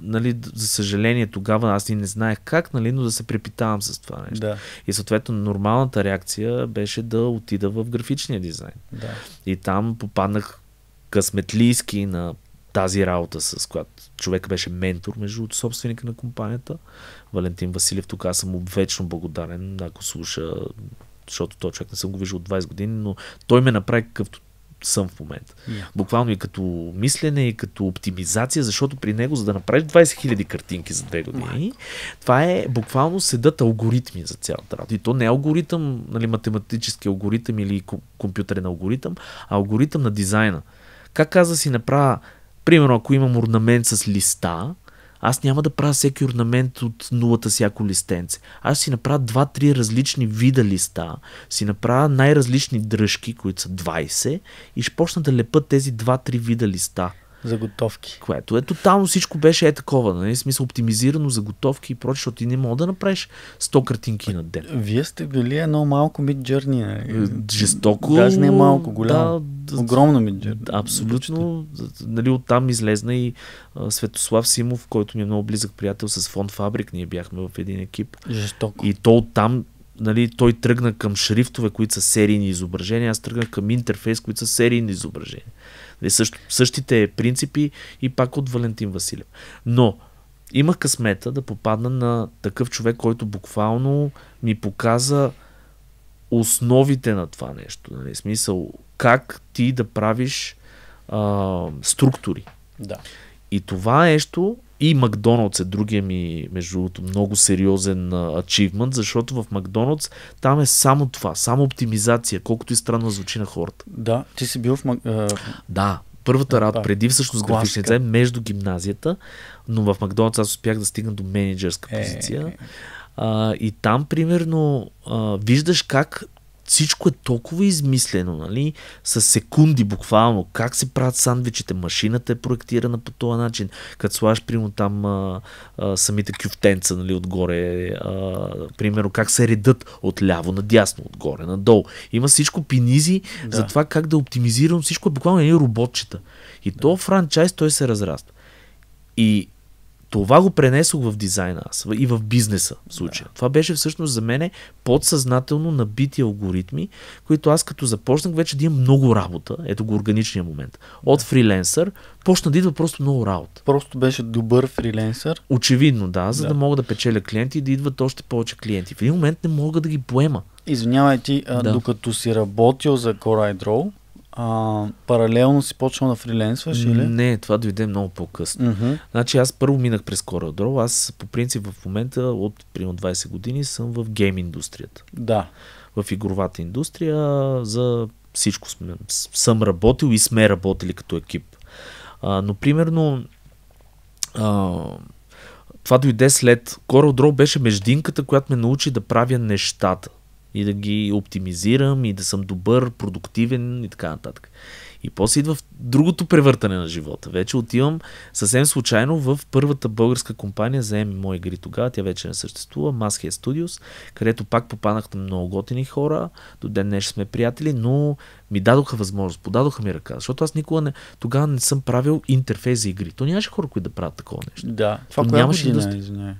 нали, за съжаление тогава аз и не знаех как, нали, но да се препитавам с това нещо. Да. И съответно нормалната реакция беше да отида в графичния дизайн. Да. И там попаднах късметлийски на тази работа, с която човек беше ментор между собственика на компанията. Валентин Василев, тук аз съм вечно благодарен, ако слуша защото той човек не съм го виждал от 20 години, но той ме направи какъвто съм в момента. Yeah. Буквално и като мислене, и като оптимизация, защото при него, за да направиш 20 000 картинки за две години, wow. това е буквално седат алгоритми за цялата работа. И то не е алгоритъм, нали, математически алгоритъм или компютърен алгоритъм, а алгоритъм на дизайна. Как каза си направя, примерно, ако имам орнамент с листа, аз няма да правя всеки орнамент от нулата всяко листенце. Аз си направя два-три различни вида листа, си направя най-различни дръжки, които са 20, и ще почна да лепа тези два-три вида листа. Заготовки. Което е тотално всичко беше е такова, нали? смисъл оптимизирано заготовки и прочее, защото ти не мога да направиш 100 картинки на ден. Вие сте били едно малко джерни. Е, жестоко. Даже не е малко, голямо. Да, огромно джерни. Абсолютно. Нали, оттам излезна и а, Светослав Симов, който ми е много близък приятел с фонд Фабрик. Ние бяхме в един екип. Жестоко. И то оттам нали, той тръгна към шрифтове, които са серийни изображения, аз тръгнах към интерфейс, които са серийни изображения. Нали, Също, същите принципи и пак от Валентин Василев. Но имах късмета да попадна на такъв човек, който буквално ми показа основите на това нещо. Нали? Смисъл, как ти да правиш а, структури. Да. И това нещо и Макдоналдс е другия ми, между другото, много сериозен ачивмент, защото в Макдоналдс там е само това, само оптимизация, колкото и странно звучи на хората. Да, ти си бил в Мак... Да, първата работа, преди всъщност графичния между гимназията, но в Макдоналдс аз успях да стигна до менеджерска е, позиция. Е, е, е. А, и там, примерно, а, виждаш как всичко е толкова измислено, нали? С секунди буквално. Как се правят сандвичите? Машината е проектирана по този начин. Като слагаш, примерно, там а, а, самите кюфтенца, нали, отгоре. А, примерно, как се редат от ляво на дясно, отгоре надолу. Има всичко пинизи да. за това как да оптимизирам. Всичко е буквално едни роботчета. И да. то франчайз той се разраства. И това го пренесох в дизайна аз и в бизнеса в случая. Да. Това беше всъщност за мене подсъзнателно набити алгоритми, които аз като започнах вече да имам много работа, ето го органичния момент. От фриленсър почна да идва просто много работа. Просто беше добър фриленсър? Очевидно, да, за да, да мога да печеля клиенти и да идват още повече клиенти. В един момент не мога да ги поема. Извинявай ти, да. докато си работил за Core а, паралелно си почнал да фриленсваш или? Не, това дойде много по-късно. Mm-hmm. Значи аз първо минах през CorelDRAW. Аз по принцип в момента от примерно 20 години съм в гейм индустрията. Да. В игровата индустрия за всичко сме, съм работил и сме работили като екип. А, но примерно а, това дойде след CorelDRAW беше междинката, която ме научи да правя нещата и да ги оптимизирам и да съм добър, продуктивен и така нататък. И после идва в другото превъртане на живота. Вече отивам съвсем случайно в първата българска компания за ММО игри тогава. Тя вече не съществува. Masked Studios, където пак попаднах на много готини хора. До ден днес сме приятели, но ми дадоха възможност, подадоха ми ръка. Защото аз никога не, тогава не съм правил интерфейс за игри. То нямаше хора, които да правят такова нещо. Да, това То нямаше година, е, да...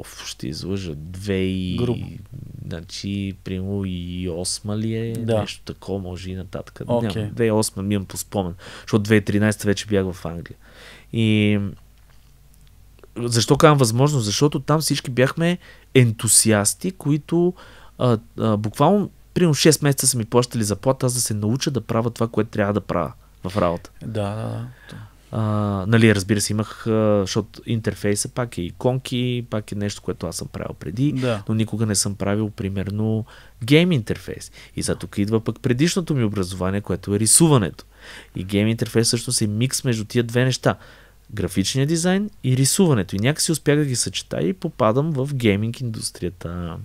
Оф, ще излъжа. Две и... Грубо. Значи, примерно и 8 ли е? Да. Нещо такова, може и нататък. Okay. Няма, осма ми имам по спомен. Защото 2013 вече бях в Англия. И защо казвам възможност? Защото там всички бяхме ентусиасти, които а, а, буквално примерно 6 месеца са ми плащали заплата, аз да се науча да правя това, което трябва да правя в работа. Да, да, да. А, нали, разбира се, имах, защото интерфейса пак е иконки, пак е нещо, което аз съм правил преди, да. но никога не съм правил, примерно, гейм интерфейс. И за тук идва пък предишното ми образование, което е рисуването. И гейм интерфейс всъщност е микс между тия две неща графичния дизайн и рисуването. И някакси успях да ги съчета и попадам в гейминг индустрията.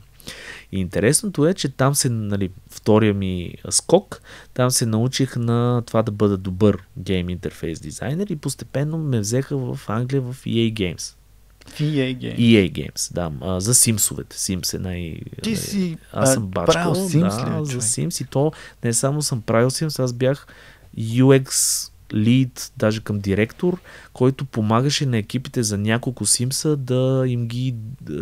И интересното е, че там се, нали, втория ми скок, там се научих на това да бъда добър гейм интерфейс дизайнер и постепенно ме взеха в Англия в EA Games. В EA Games. EA Games, да. А, за Симсовете. Симс е най... Ти нали, си аз съм бачко, правил Sims, да, ли, за Sims и то не само съм правил Sims, аз бях UX лид, даже към директор, който помагаше на екипите за няколко симса да им ги е,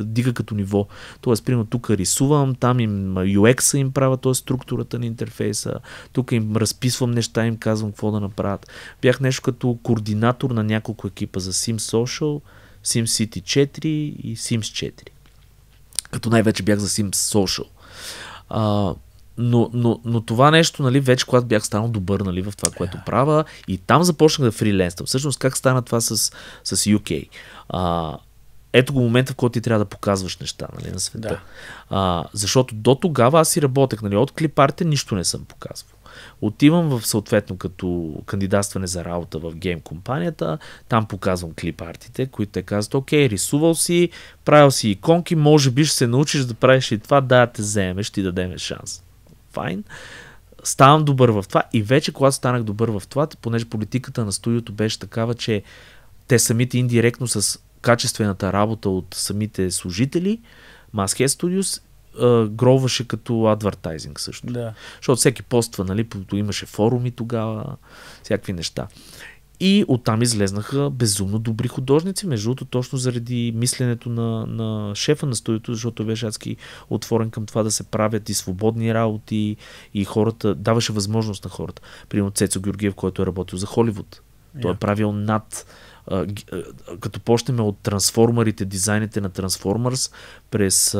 дига като ниво. Тоест, примерно, тук рисувам, там им UX-а им правя, т.е. структурата на интерфейса, тук им разписвам неща, им казвам какво да направят. Бях нещо като координатор на няколко екипа за Sim Social, Sim City 4 и Sims 4. Като най-вече бях за Sim Social. А, но, но, но това нещо, нали, вече когато бях станал добър нали, в това, което yeah. правя, и там започнах да фриленствам. Всъщност, как стана това с, с UK? А, ето го момента, в който ти трябва да показваш неща нали, на света. Yeah. А, защото до тогава аз си работех. Нали, от клипарите нищо не съм показвал. Отивам в съответно като кандидатстване за работа в гейм компанията, там показвам клипартите, които те казват, окей, рисувал си, правил си иконки, може би ще се научиш да правиш и това, да, те вземеш, ти дадеме шанс файн. Ставам добър в това и вече когато станах добър в това, понеже политиката на студиото беше такава, че те самите индиректно с качествената работа от самите служители, Maskhead Studios гроваше като адвертайзинг също. Да. Защото всеки поства, нали, имаше форуми тогава, всякакви неща. И оттам излезнаха безумно добри художници, между другото, точно заради мисленето на, на шефа на студиото, защото беше адски отворен към това да се правят и свободни работи, и хората, даваше възможност на хората. Примерно Цецо Георгиев, който е работил за Холивуд. Той yeah. е правил над като почнем от трансформерите, дизайните на Трансформърс през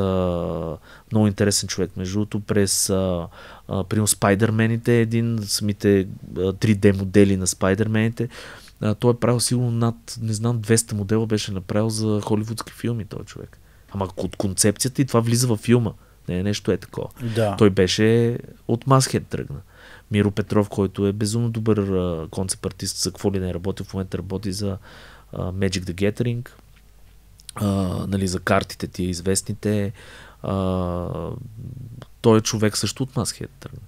много интересен човек, между другото, през а, един примерно Спайдермените, един самите 3D модели на Спайдермените, той е правил сигурно над, не знам, 200 модела беше направил за холивудски филми този човек. Ама от концепцията и това влиза във филма. Не е нещо е такова. Да. Той беше от Масхед тръгна. Миро Петров, който е безумно добър концепт-артист, за какво ли не е работил, в момента работи за Magic the Gathering, а, нали, за картите ти, е известните. А, той е човек също от Масхия тръгна.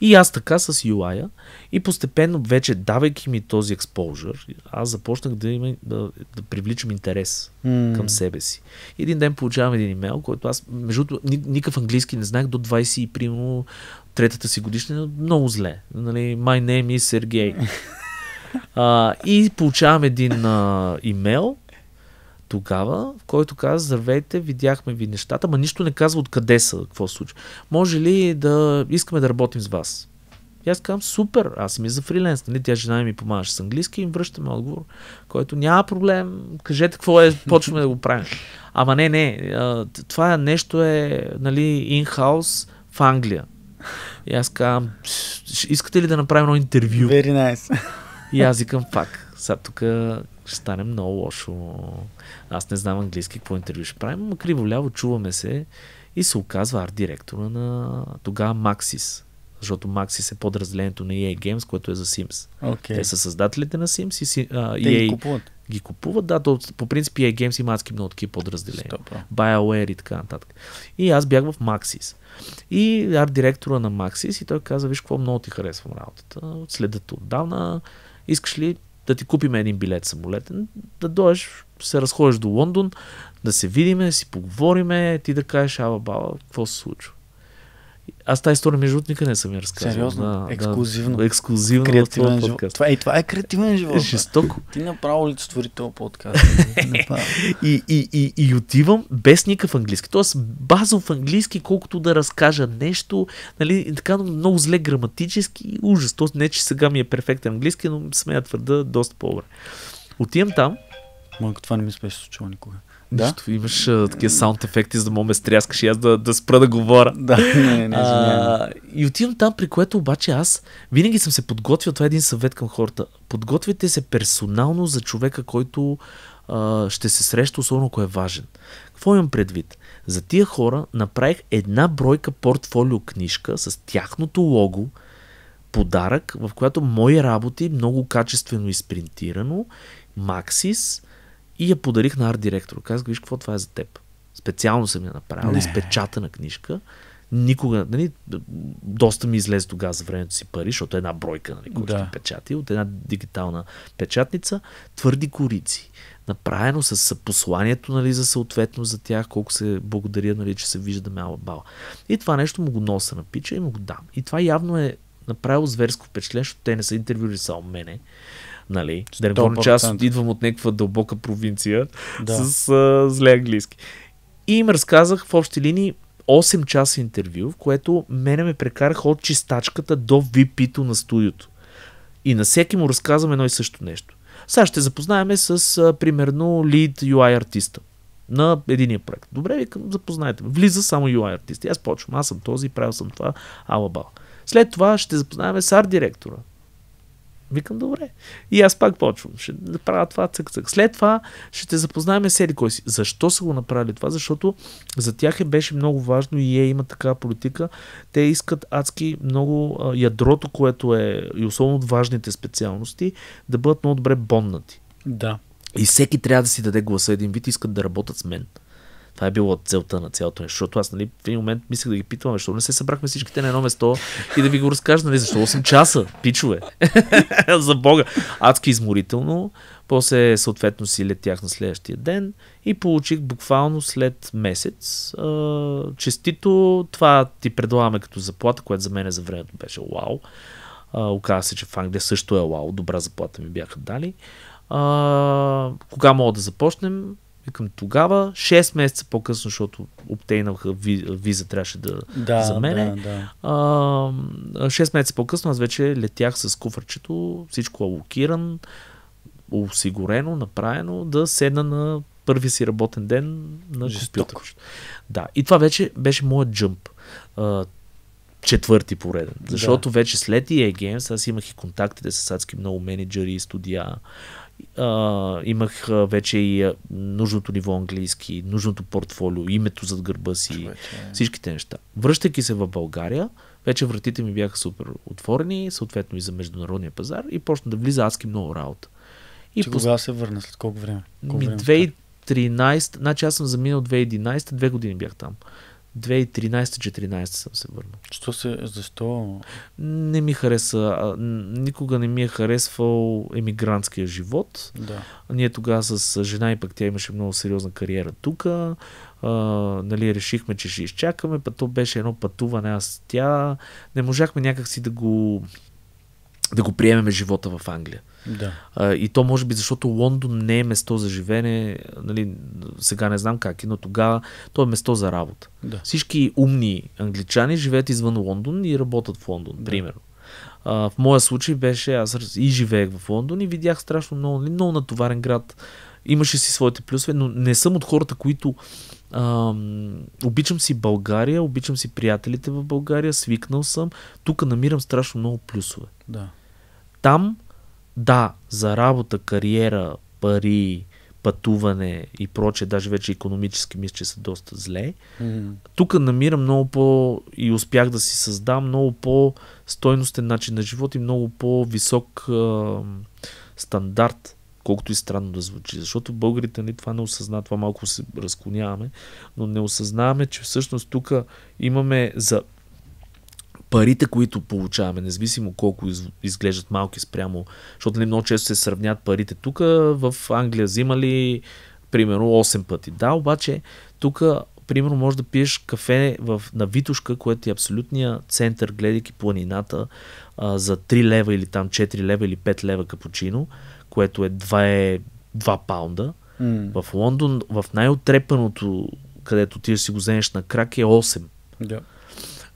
И аз така с UI-а и постепенно вече, давайки ми този експолжър, аз започнах да, има, да, да привличам интерес mm. към себе си. Един ден получавам един имейл, който аз, между другото, никакъв английски не знаех до 20 примерно третата си годишна, много зле. Нали, My name is Sergey. uh, и получавам един uh, имейл, тогава, в който каза, здравейте, видяхме ви нещата, ма нищо не казва откъде са, какво се случва. Може ли да искаме да работим с вас? И аз казвам, супер, аз съм и за фриленс. Нали? Тя жена ми помагаше с английски и им връщаме отговор, който няма проблем, кажете какво е, почваме да го правим. Ама не, не, това нещо е нали, инхаус в Англия. И аз казвам, искате ли да направим едно интервю? Very nice. И аз викам, пак, сега тук ще стане много лошо. Аз не знам английски, какво интервю ще правим, но криво-ляво чуваме се и се оказва арт-директора на тогава Максис. Защото Максис е подразделението на EA Games, което е за Sims. Okay. Те са създателите на Sims и а, Те EA ги e купуват. ги купуват. Да, то, по принцип EA Games има адски много такива подразделения. Stop. BioWare и така нататък. И аз бях в Максис. И арт директора на Максис, и той каза, виж какво много ти харесвам работата. Следа отдавна. Искаш ли да ти купим един билет самолетен, да дойдеш, се разходиш до Лондон, да се видиме, да си поговориме, ти да кажеш Аба бала, какво се случва. Аз тази история, между другото, никъде не съм я разказвал. Сериозно? Да, ексклюзивно. Да, ексклюзивно креативен това живот. Това, и това е креативен живот. Жестоко. Ти направо твори това подкаст. и, и, и, и, отивам без никакъв английски. Тоест базов английски, колкото да разкажа нещо, нали, така много зле граматически ужас. Тоест не, че сега ми е перфектен английски, но смея твърда доста по-добре. Отивам там. Малко това не ми спеше беше случило никога. Да? Нищо, имаш а, такива саунд ефекти, за да мога ме стряскаш и аз да, да спра да говоря. Да, не, не, а, и отивам там, при което обаче аз винаги съм се подготвил, това е един съвет към хората. Подготвяйте се персонално за човека, който а, ще се среща, особено ако е важен. Какво имам предвид? За тия хора направих една бройка портфолио книжка с тяхното лого, подарък, в която мои работи много качествено изпринтирано, Максис, и я подарих на арт-директор. Казах, виж какво това е за теб. Специално съм я направил, не. изпечатана книжка. Никога, нали, доста ми излезе тогава за времето си пари, защото една бройка, нали, която да. печати, от една дигитална печатница, твърди корици. Направено с посланието, нали, за съответно за тях, колко се благодаря, нали, че се виждаме бала. И това нещо му го носа на пича и му го дам. И това явно е направило зверско впечатление, защото те не са интервюли само мене, Нали? Да не говорим, че аз идвам от някаква дълбока провинция да. с а, зле английски. И им разказах в общи линии 8 часа интервю, в което мене ме прекараха от чистачката до VP-то на студиото. И на всеки му разказвам едно и също нещо. Сега ще запознаеме с, а, примерно, lead UI артиста на единия проект. Добре, викам, запознайте. Влиза само UI артист. Аз почвам. Аз съм този, правил съм това. Алабал. След това ще запознаеме с арт директора Викам, добре. И аз пак почвам. Ще направя това, цък-цък. След това ще те запознаем с Еди кой си. Защо са го направили това? Защото за тях е беше много важно и е, има такава политика. Те искат адски много ядрото, което е и особено от важните специалности, да бъдат много добре боннати. Да. И всеки трябва да си даде гласа един вид, искат да работят с мен. Това е било целта на цялото нещо. Защото аз, нали, в един момент мислех да ги питам, защо не се събрахме всичките на едно место и да ви го разкажа, нали, защо 8 часа, пичове. За Бога. Адски изморително. После, съответно, си летях на следващия ден и получих буквално след месец а, честито. Това ти предлагаме като заплата, което за мен за времето беше вау. Оказва се, че в Англия също е вау. Добра заплата ми бяха дали. А, кога мога да започнем? Викам тогава, 6 месеца по-късно, защото обтейнаха виза, трябваше да, да за мене. Да, да. А, 6 месеца по-късно аз вече летях с куфърчето, всичко алокиран, осигурено, направено, да седна на първия си работен ден на компютър. Да, и това вече беше моят джъмп. А, четвърти пореден. Защото да. вече след EA Games аз имах и контактите с адски много менеджери и студия а, имах вече и нужното ниво английски, нужното портфолио, името зад гърба си, Човече. всичките неща. Връщайки се в България, вече вратите ми бяха супер отворени, съответно и за международния пазар и почна да влиза адски много работа. И Че пос... кога се върна? След колко време? Колко ми, време 2013, значи аз съм заминал 2011, две години бях там. 2013-14 съм се върнал. Що се, защо? Не ми хареса, никога не ми е харесвал емигрантския живот. Да. Ние тогава с жена и пък тя имаше много сериозна кариера тук. нали, решихме, че ще изчакаме, пък то беше едно пътуване, аз тя не можахме някакси да го да го приемеме живота в Англия. Да. А, и то може би защото Лондон не е место за живеене, нали, сега не знам как е, но тогава то е место за работа. Да. Всички умни англичани живеят извън Лондон и работят в Лондон, да. примерно. А, в моя случай беше, аз и живеех в Лондон и видях страшно много, нали, много натоварен град. Имаше си своите плюсове, но не съм от хората, които а, обичам си България, обичам си приятелите в България, свикнал съм. Тук намирам страшно много плюсове. Да. Там да, за работа, кариера, пари, пътуване и проче, даже вече економически мисля, че са доста зле. Mm-hmm. Тук намирам много по и успях да си създам много по-стойностен начин на живот и много по-висок а, стандарт, колкото и странно да звучи. Защото българите нали, това не осъзнават, това малко се разклоняваме, но не осъзнаваме, че всъщност тук имаме за парите, които получаваме, независимо колко из, изглеждат малки спрямо, защото не нали, много често се сравнят парите тук, в Англия взимали примерно 8 пъти. Да, обаче тук примерно може да пиеш кафе в, на Витушка, което е абсолютния център, гледайки планината а, за 3 лева или там 4 лева или 5 лева капучино, което е 2, 2 е паунда. Mm. В Лондон, в най-отрепаното, където ти си го вземеш на крак е 8. Yeah.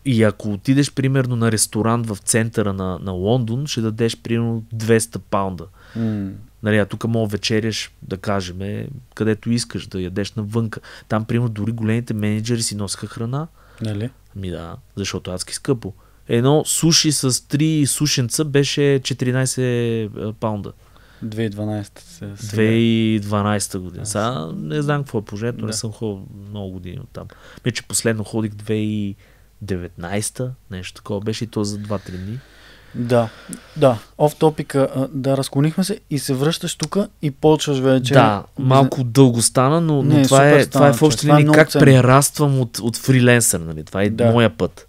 И ако отидеш, примерно, на ресторант в центъра на, на Лондон, ще дадеш, примерно, 200 паунда. Mm. Нали, а тук мога вечеряш, да кажем, е, където искаш, да ядеш навънка. Там, примерно, дори големите менеджери си носиха храна. Нали? Ами да, защото адски скъпо. Едно суши с три сушенца беше 14 е, паунда. 2012 сега. 2012 година. Сега не знам какво е положението, да. не съм ходил много години от там. Мисля, че последно ходих 2000 19-та, нещо такова беше и то за 2-3 дни. Да, да. Оф топика, да, разклонихме се и се връщаш тук и почваш вече. Да, малко дълго стана, но, но Не, това, е, стана, това е в общи линии е как цен. прераствам от, от фриленсър, нали? Това е да. моя път.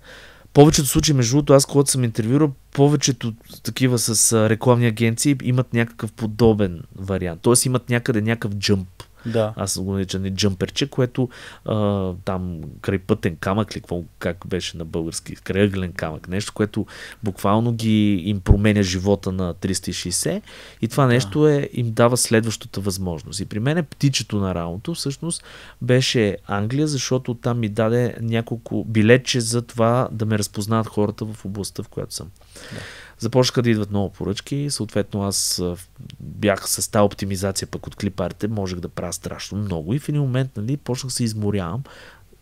Повечето случаи, между другото, аз когато съм интервюрал, повечето такива с рекламни агенции имат някакъв подобен вариант. Тоест имат някъде някакъв джъмп. Да. Аз го наричам джамперче, което а, там крайпътен камък ли, какво, как беше на български, крайъглен камък, нещо, което буквално ги им променя живота на 360 и това да. нещо е, им дава следващата възможност. И при мен е птичето на раунто всъщност беше Англия, защото там ми даде няколко билетче за това да ме разпознаят хората в областта, в която съм. Да. Започнаха да идват много поръчки. Съответно, аз бях с тази оптимизация пък от клипарите, можех да правя страшно много и в един момент нали, почнах да се изморявам,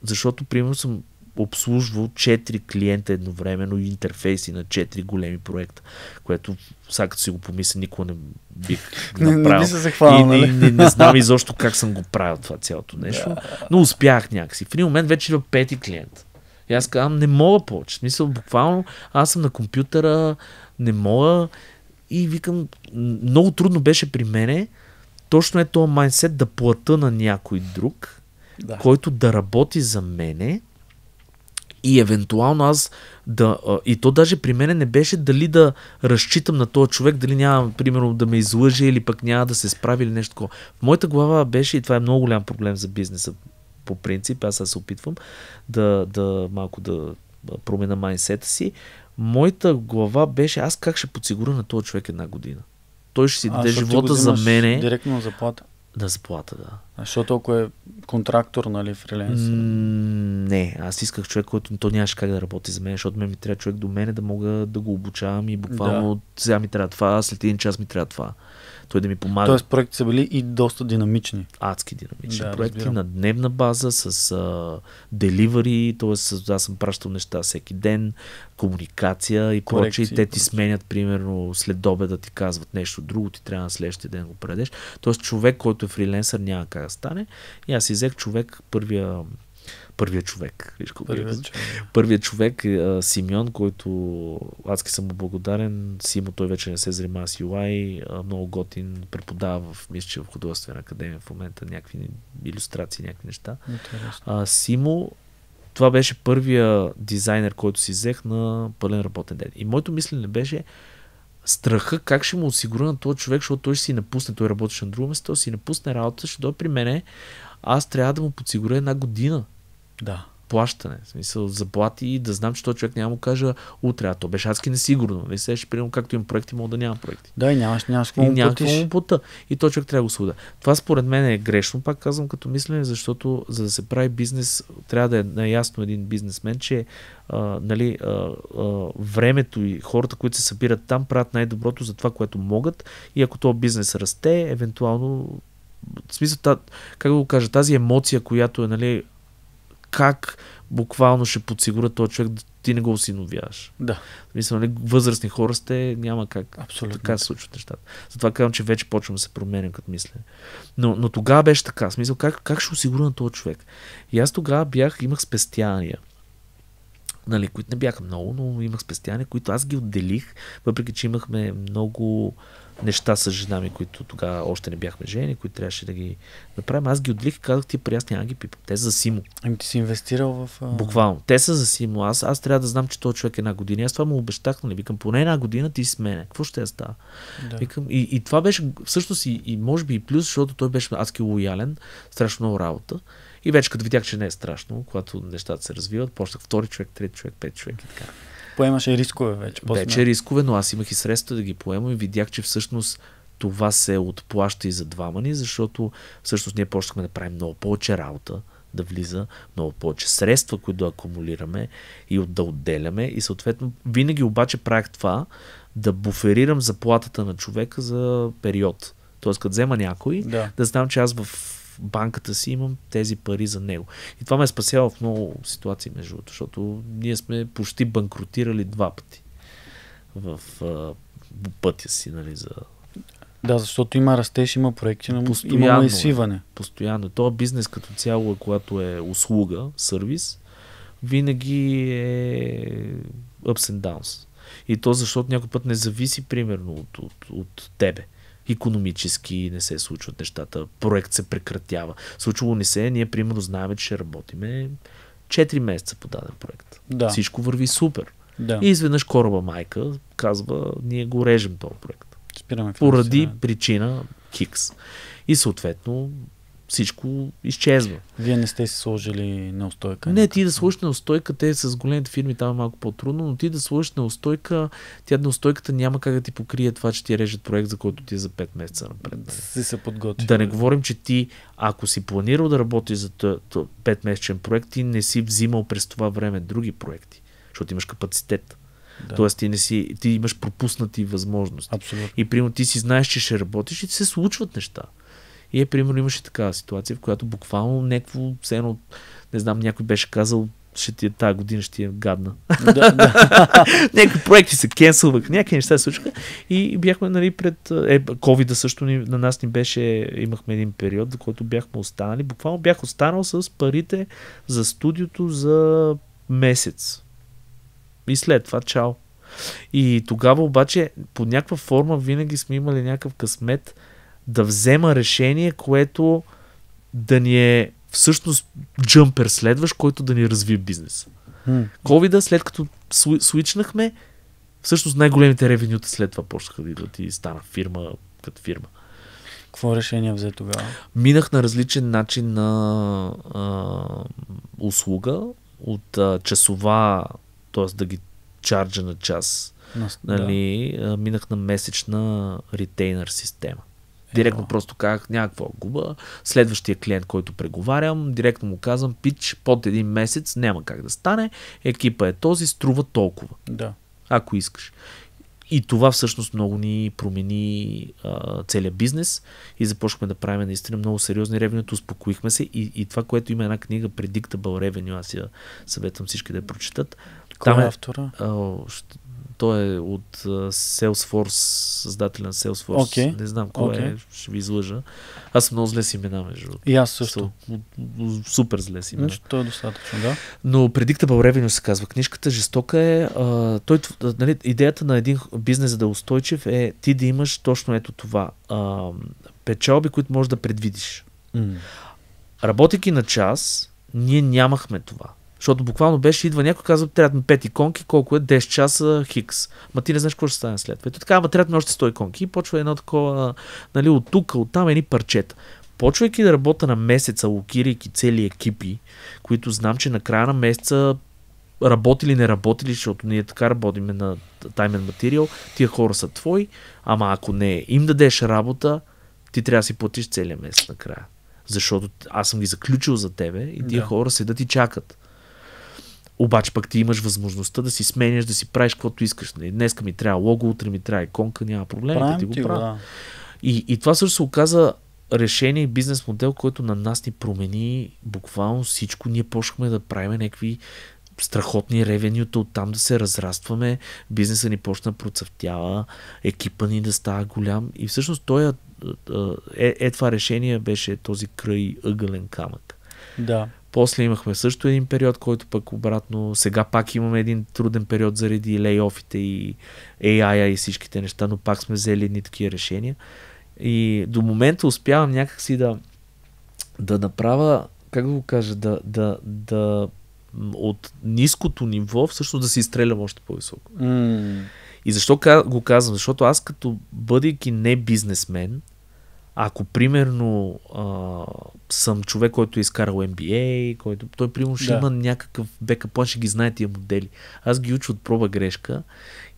защото примерно съм обслужвал 4 клиента едновременно и интерфейси на 4 големи проекта, което сега като си го помисля, никога не бих направил. не, не, се и не, нали? не, не, знам изобщо как съм го правил това цялото нещо, yeah. но успях някакси. В един момент вече има пети клиент. И аз казвам, не мога повече. Смисъл, буквално аз съм на компютъра, не мога. И викам, много трудно беше при мене точно е този майнсет да плата на някой друг, да. който да работи за мене и евентуално аз да... И то даже при мене не беше дали да разчитам на този човек, дали няма, примерно, да ме излъже или пък няма да се справи или нещо такова. В моята глава беше, и това е много голям проблем за бизнеса, по принцип, аз се опитвам да, да малко да променя майнсета си, моята глава беше аз как ще подсигуря на този човек една година. Той ще си а, даде живота за мене. Директно на заплата. На заплата, да. А защото ако е контрактор, нали, фриленс? М- не, аз исках човек, който то нямаше как да работи за мен, защото ме ми трябва човек до мене да мога да го обучавам и буквално да. сега ми трябва това, след един час ми трябва това той да ми помага. Тоест проекти са били и доста динамични. Адски динамични да, проекти разбирам. на дневна база с а, деливари, т.е. аз съм пращал неща всеки ден, комуникация и прочее. Те ти сменят, примерно, след обеда ти казват нещо друго, ти трябва на следващия ден го предеш. Тоест човек, който е фриленсър, няма как да стане. И аз изех човек, първия първия човек. Виж колко е първия, човек. първия човек е Симеон, който адски съм му благодарен. Симо той вече не се занимава с UI, много готин, преподава в, мисля, че в художествена академия в момента някакви иллюстрации, някакви неща. А, Симо това беше първия дизайнер, който си взех на пълен работен ден. И моето мислене беше страха как ще му осигуря на този човек, защото той ще си напусне, той работеше на друго место, си напусне работа, ще дойде при мене, аз трябва да му подсигуря една година да. Плащане, в смисъл заплати и да знам, че този човек няма му кажа утре, а то беше адски несигурно. Не се ще както имам проекти, мога да нямам проекти. Да, и нямаш, нямаш какво му няма му пута. И то човек трябва да го суда. Това според мен е грешно, пак казвам като мислене, защото за да се прави бизнес, трябва да е наясно един бизнесмен, че а, нали, а, а, времето и хората, които се събират там, правят най-доброто за това, което могат. И ако този бизнес расте, евентуално в смисъл, та, как да го кажа, тази емоция, която е нали, как буквално ще подсигура този човек да ти не го осиновяваш. Да. Мисля, нали, възрастни хора сте, няма как. Абсолютно. Така се случват нещата. Затова казвам, че вече почвам да се променя като мисля. Но, но тогава беше така. Смисъл, как, как ще осигуря на този човек? И аз тогава бях, имах спестяния. Нали, които не бяха много, но имах спестяния, които аз ги отделих, въпреки че имахме много неща с жена ми, които тогава още не бяхме женени, които трябваше да ги направим. Аз ги отлих и казах, ти приясни аз ги пипам. Те са за Симо. Ами ти си инвестирал в... А... Буквално. Те са за Симо. Аз, аз трябва да знам, че този човек е една година. Аз това му обещах, нали? Викам, поне една година ти с мене. Какво ще я става? Да. Викам, и, и, това беше всъщност и, и може би и плюс, защото той беше адски лоялен, страшно много работа. И вече като видях, че не е страшно, когато нещата се развиват, почнах втори човек, трети човек, пет човек и така поемаше рискове вече. После. Вече рискове, но аз имах и средства да ги поема и видях, че всъщност това се отплаща и за двама ни, защото всъщност ние почнахме да правим много повече работа, да влиза много повече средства, които да акумулираме и да отделяме. И съответно, винаги обаче правях това, да буферирам заплатата на човека за период. Тоест, като взема някой, да, да знам, че аз в банката си имам тези пари за него. И това ме е спасява в много ситуации, между другото, защото ние сме почти банкротирали два пъти в а, пътя си, нали, за да, защото има растеж, има проекти, но постоянно, има и е. свиване. Постоянно. Това бизнес като цяло, е, когато е услуга, сервис, винаги е ups and downs. И то защото някой път не зависи примерно от, от, от тебе економически не се случват нещата, проект се прекратява. Случвало ни се, е, ние примерно знаем, че ще работиме 4 месеца по даден проект. Да. Всичко върви супер. Да. И изведнъж кораба майка казва, ние го режем този проект. Спираме поради причина Хикс. И съответно всичко изчезва. Вие не сте си сложили неустойка? Не, ти да сложиш неустойка, те с големите фирми там е малко по-трудно, но ти да сложиш неустойка, тя неустойката няма как да ти покрие това, че ти режат проект, за който ти е за 5 месеца напред. Нали? Си се подготви. Да не говорим, че ти, ако си планирал да работиш за 5 месечен проект, ти не си взимал през това време други проекти, защото имаш капацитет. Да. Тоест ти, не си, ти имаш пропуснати възможности. Абсолютно. И примерно ти си знаеш, че ще работиш и ти се случват неща. И е, примерно, имаше такава ситуация, в която буквално някакво, все едно, не знам, някой беше казал, ще ти е тази година, ще ти е гадна. Да, да. Някакви проекти се кенсълвах, някакви неща се случиха и бяхме нали, пред... Е, ковида също ни, на нас ни беше, имахме един период, за който бяхме останали. Буквално бях останал с парите за студиото за месец. И след това чао. И тогава обаче по някаква форма винаги сме имали някакъв късмет, да взема решение, което да ни е всъщност джъмпер следващ, който да ни развие бизнес. Hmm. след като свичнахме, всъщност най-големите ревенюта след това почнаха да идват и стана фирма като фирма. Какво решение взе тогава? Минах на различен начин на а, услуга от а, часова, т.е. да ги чарджа на час. Но, нали, да. Минах на месечна ритейнер система. Директно yeah. просто казах някаква губа. Следващия клиент, който преговарям, директно му казвам, пич, под един месец няма как да стане. Екипа е този, струва толкова. Да. Ако искаш. И това всъщност много ни промени а, целият бизнес и започнахме да правим наистина много сериозни ревенюта, успокоихме се и, и това, което има една книга Predictable Revenue, аз я съветвам всички да я прочитат. Кой Там е, е автора? А, ще, той е от Salesforce, създателя на Salesforce. Okay. Не знам кой okay. е, ще ви излъжа. Аз съм много зле си имена, между другото. И аз също. Супер зле си имена. Значи, той е достатъчно, да. Но Predictable Revenue се казва. Книжката жестока е. А, той, нали, идеята на един бизнес, за да е устойчив, е ти да имаш точно ето това. А, печалби, които можеш да предвидиш. Mm. Работейки на час, ние нямахме това. Защото буквално беше идва някой, казва, трябва ми 5 иконки, колко е 10 часа хикс. Ма ти не знаеш какво ще стане след това. Ето така, ама трябва ми още 100 иконки. И почва едно такова, нали, от тук, от там, едни парчета. Почвайки да работя на месеца, локирайки цели екипи, които знам, че на края на месеца работили, не работили, защото ние така работиме на таймен материал, тия хора са твои, ама ако не им дадеш работа, ти трябва да си платиш целият месец накрая. Защото аз съм ги заключил за тебе и тия да. хора седят и чакат. Обаче пък ти имаш възможността да си сменяш, да си правиш каквото искаш. Нали? Днеска ми трябва лого, утре ми трябва иконка, няма проблем, да ти го правя. Да. И, и това също се оказа решение и бизнес модел, който на нас ни промени буквално всичко. Ние почнахме да правим някакви страхотни ревенюта, оттам да се разрастваме, бизнеса ни почна да процъфтява, екипа ни да става голям и всъщност той е, е, е, е това решение беше този край ъгълен камък. Да. После имахме също един период, който пък обратно, сега пак имаме един труден период заради лейофите и AI и всичките неща, но пак сме взели едни такива решения. И до момента успявам някакси да, да направя, как да го кажа, да, да, да от ниското ниво всъщност да се изстрелям още по-високо. Mm. И защо го казвам? Защото аз като бъдейки не бизнесмен, ако, примерно, а, съм човек, който е изкарал MBA, който, той, примерно, ще да. има някакъв бекъп план, ще ги знае тия модели. Аз ги уча от проба грешка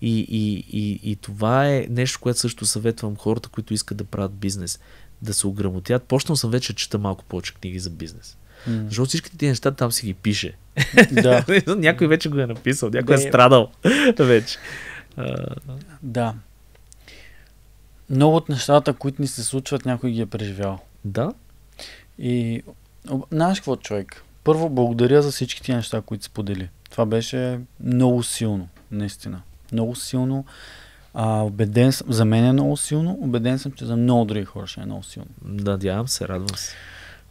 и, и, и, и това е нещо, което също съветвам хората, които искат да правят бизнес, да се ограмотят. Почнал съм вече да чета малко повече книги за бизнес. Mm. Защото всичките тези неща там си ги пише. Да. някой вече го е написал, някой е да. е страдал вече. Да много от нещата, които ни се случват, някой ги е преживял. Да. И знаеш какво, човек? Първо, благодаря за всички тия неща, които сподели. Това беше много силно, наистина. Много силно. А, убеден съм, за мен е много силно. Убеден съм, че за много други хора ще е много силно. Надявам се, радвам се.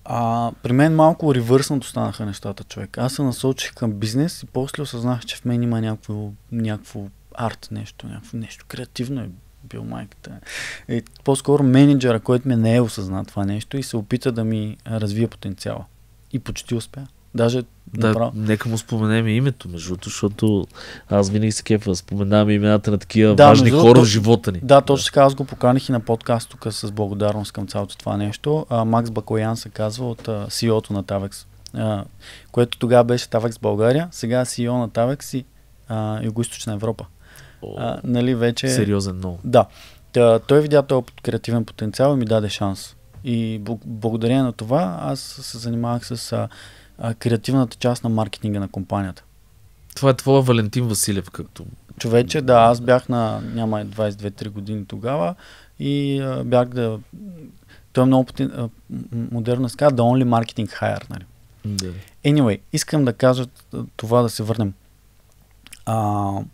А, при мен малко ревърснато станаха нещата, човек. Аз се насочих към бизнес и после осъзнах, че в мен има някакво, някакво арт нещо, някакво нещо креативно, е бил майката. Е, по-скоро менеджера, който ме не е осъзнал това нещо и се опита да ми развие потенциала. И почти успя. Даже да, направо. нека му споменем и името, между другото, защото аз винаги се кефа, споменавам имената на такива да, важни хора в живота ни. Да, точно така, аз го поканих и на подкаст тук с благодарност към цялото това нещо. А, Макс Бакоян се казва от а, CEO-то на Тавекс, а, което тогава беше Тавекс България, сега е CEO на Тавекс и Юго-Источна Европа а, нали, вече... сериозен много. Да. Та, той видя този креативен потенциал и ми даде шанс. И благодарение на това аз се занимавах с а, а, креативната част на маркетинга на компанията. Това е твоя Валентин Василев, както... Човече, да, аз бях на, няма 22-3 години тогава и а, бях да... Той е много потен... а, модерно ска, да only marketing hire, нали? Да. Anyway, искам да кажа това да се върнем. А, uh,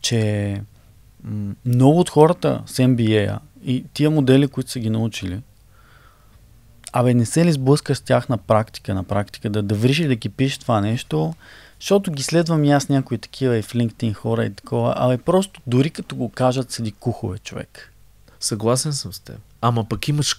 че много от хората с MBA и тия модели, които са ги научили, абе не се ли сблъска с тях на практика, на практика, да, да вриши да ги пише това нещо, защото ги следвам и аз някои такива и в LinkedIn хора и такова, абе просто дори като го кажат седи кухове човек. Съгласен съм с теб. Ама пък имаш,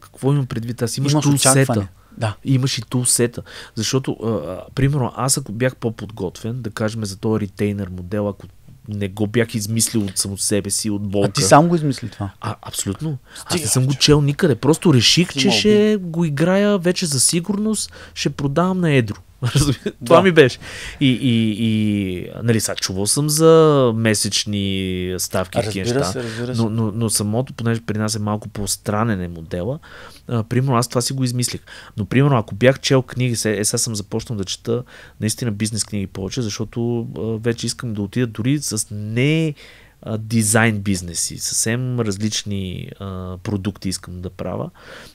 какво имам предвид аз? Имаш, имаш тулсета. Да. Имаш и тулсета. Защото, а, примерно, аз ако бях по-подготвен, да кажем за този ритейнер модел, ако не го бях измислил от само себе си, от болка. А ти сам го измисли това? А, абсолютно. Стига, Аз не съм го чел никъде. Просто реших, че ще го играя вече за сигурност, ще продавам на едро. Това да. ми беше. И, и, и нали, са, чувал съм за месечни ставки и неща. Се, разбира се. Но, но, но самото, понеже при нас е малко по-странен е модела, а, примерно аз това си го измислих. Но примерно ако бях чел книги, сега, е, сега съм започнал да чета наистина бизнес книги повече, защото а, вече искам да отида дори с не дизайн бизнеси, съвсем различни а, продукти искам да правя.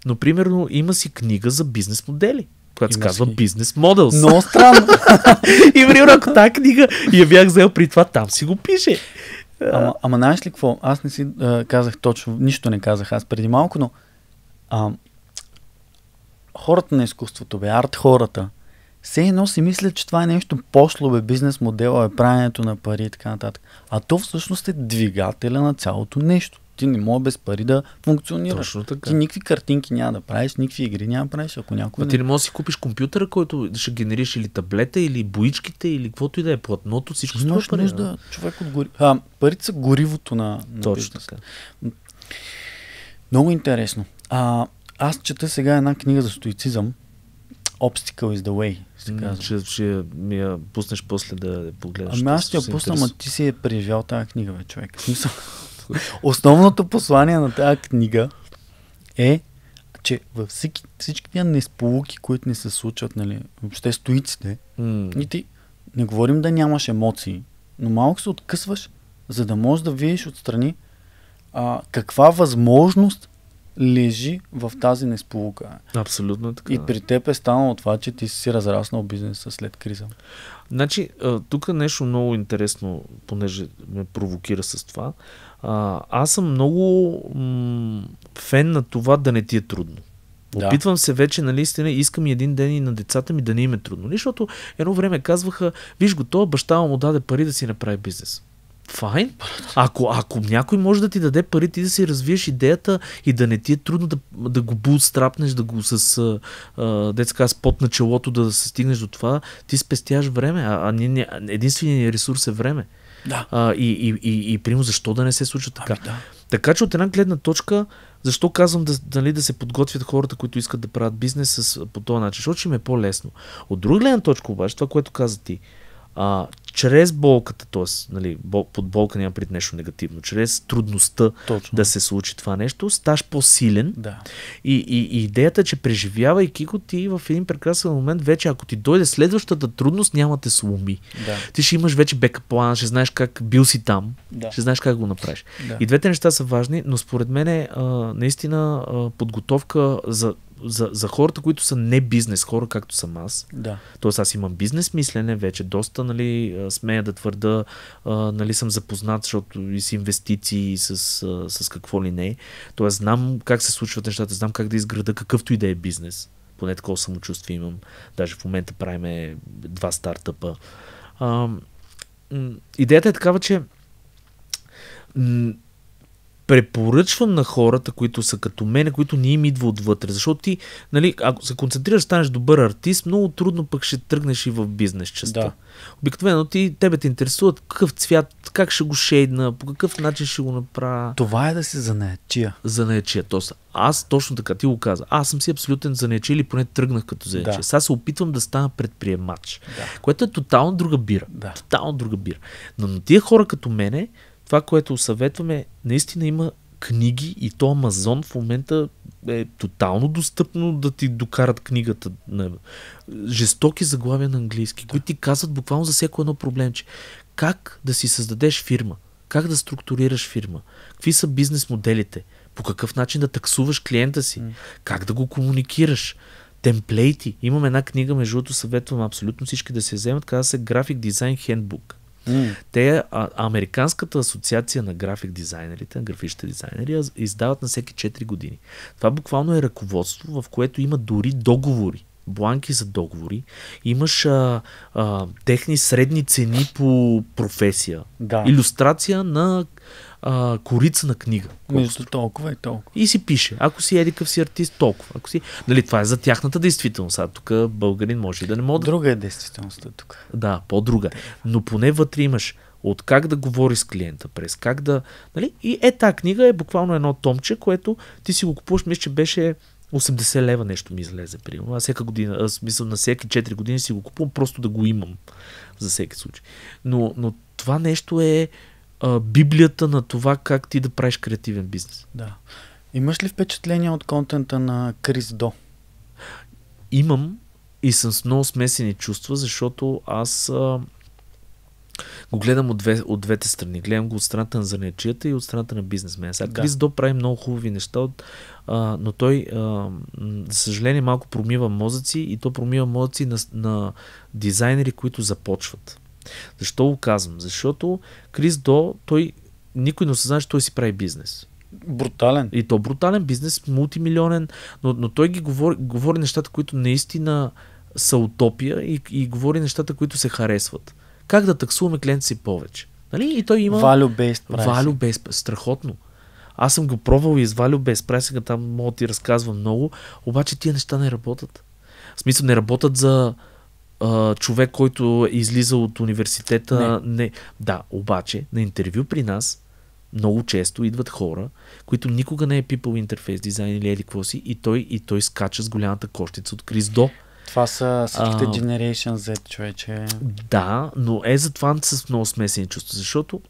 Но примерно има си книга за бизнес модели която се казва Business Models. Но странно. и примерно, ако тази книга я бях взел при това, там си го пише. Ама, ама знаеш ли какво? Аз не си а, казах точно, нищо не казах аз преди малко, но а, хората на изкуството, бе, арт хората, все едно си мислят, че това е нещо пошло, бе, бизнес модела, е правенето на пари и така нататък. А то всъщност е двигателя на цялото нещо. Ти не може без пари да функционираш. Точно така. Ти никакви картинки няма да правиш, никакви игри няма да правиш, ако някой. А не... ти не можеш да си купиш компютъра, който ще генериш или таблета, или боичките, или каквото и да е платното, всичко Имаш пари. нужда, да. човек от гори... а, парите са горивото на, на Точно така. Много интересно. А, аз чета сега една книга за стоицизъм. Obstacle is the way, се казва. Ще, ще ми я пуснеш после да погледнеш. Ами аз ще я пусна, ама ти си е преживял тази книга, бе, човек. Основното послание на тази книга е, че във всички, всички тия несполуки, които ни се случват, нали, въобще стоиците, mm. и ти не говорим да нямаш емоции, но малко се откъсваш, за да можеш да видиш отстрани а, каква възможност лежи в тази несполука. Абсолютно така. И при теб е станало това, че ти си разраснал бизнеса след криза. Значи, тук нещо много интересно, понеже ме провокира с това. Аз съм много м- фен на това да не ти е трудно. Да. Опитвам се вече, нали, истина, искам и един ден и на децата ми да не им е трудно. Нали, защото едно време казваха, виж го, то баща му даде пари да си направи бизнес файн. Ако, ако някой може да ти даде пари, ти да си развиеш идеята и да не ти е трудно да, да го бутстрапнеш, да го с а, детска с пот на челото, да се стигнеш до това, ти спестяваш време, а, а единственият ресурс е време. Да. А, и, и, и, и прямо защо да не се случва така? Ами, да. Така че от една гледна точка, защо казвам да, нали, да се подготвят хората, които искат да правят бизнес с, по този начин? Защото им е по-лесно. От друга гледна точка обаче, това, което каза ти, а, чрез болката, т.е. Нали, бол, под болка няма пред нещо негативно, чрез трудността Точно. да се случи това нещо, стаж по-силен. Да. И, и, и идеята е, че преживявайки го ти в един прекрасен момент, вече ако ти дойде следващата трудност, няма те сломи. Да. Ти ще имаш вече бека план, ще знаеш как бил си там, да. ще знаеш как го направиш. Да. И двете неща са важни, но според мен е, а, наистина а, подготовка за за, за хората, които са не бизнес хора, както съм аз, да. т.е. аз имам бизнес мислене вече, доста нали, смея да твърда, нали, съм запознат, защото и с инвестиции, и с, с какво ли не. Т.е. знам как се случват нещата, знам как да изграда какъвто и да е бизнес. Поне такова самочувствие имам. Даже в момента правиме два стартъпа. А, идеята е такава, че препоръчвам на хората, които са като мен, които не им идва отвътре. Защото ти, нали, ако се концентрираш, станеш добър артист, много трудно пък ще тръгнеш и в бизнес частта. Да. Обикновено ти, тебе те интересуват какъв цвят, как ще го шейдна, по какъв начин ще го направя. Това е да си занаячия. Занаячия, Тоест, аз точно така ти го каза. Аз съм си абсолютен занаячия или поне тръгнах като занаячия. Да. Сега се опитвам да стана предприемач, да. което е тотално друга бира. Да. Тотално друга бира. Но на тия хора като мене, това, което съветваме, наистина има книги и то Амазон в момента е тотално достъпно да ти докарат книгата. Нали? Жестоки заглавия на английски, да. които ти казват буквално за всяко едно проблемче. Как да си създадеш фирма? Как да структурираш фирма? Какви са бизнес моделите? По какъв начин да таксуваш клиента си? Mm. Как да го комуникираш? Темплейти. Имам една книга, между другото, съветвам абсолютно всички да се вземат. Казва се Graphic Design Handbook. Те, а, Американската асоциация на график дизайнерите, на графичните дизайнери, издават на всеки 4 години. Това буквално е ръководство, в което има дори договори бланки за договори, имаш а, а, техни средни цени по професия. Да. Илюстрация на а, корица на книга. Между толкова и толкова. И си пише. Ако си едикъв си артист, толкова. Ако си... Нали, това е за тяхната действителност. А тук българин може и да не може. Друга е действителността тук. Да, по-друга. Но поне вътре имаш от как да говори с клиента, през как да... Нали? И е, та книга е буквално едно томче, което ти си го купуваш, мисля, че беше 80 лева нещо ми излезе, примерно. Аз всяка година, аз мисля, на всеки 4 години си го купувам, просто да го имам за всеки случай. Но, но това нещо е, а, библията на това как ти да правиш креативен бизнес. Да. Имаш ли впечатление от контента на Крис До? Имам и съм с много смесени чувства, защото аз а, го гледам от, две, от двете страни. Гледам го от страната на занечията и от страната на бизнесмена. Сега да. Крис До прави много хубави неща, от, а, но той, а, за съжаление, малко промива мозъци и то промива мозъци на, на дизайнери, които започват. Защо го казвам? Защото Крис До, той, никой не осъзнава, че той си прави бизнес. Брутален. И то брутален бизнес, мултимилионен, но, но той ги говори, говори нещата, които наистина са утопия и, и говори нещата, които се харесват. Как да таксуваме клиент си повече? Нали? И той има... Value-based price. Value-based, страхотно. Аз съм го пробвал и с value-based pricing, там мога да ти разказвам много, обаче тия неща не работят. В смисъл не работят за а, човек, който е излизал от университета. Не. не. Да, обаче на интервю при нас много често идват хора, които никога не е пипал интерфейс дизайн или еди си и той, и той скача с голямата кощица от Крис До. Това са всичките а, Generation Z, човече. Да, но е затова с много смесени чувства, защото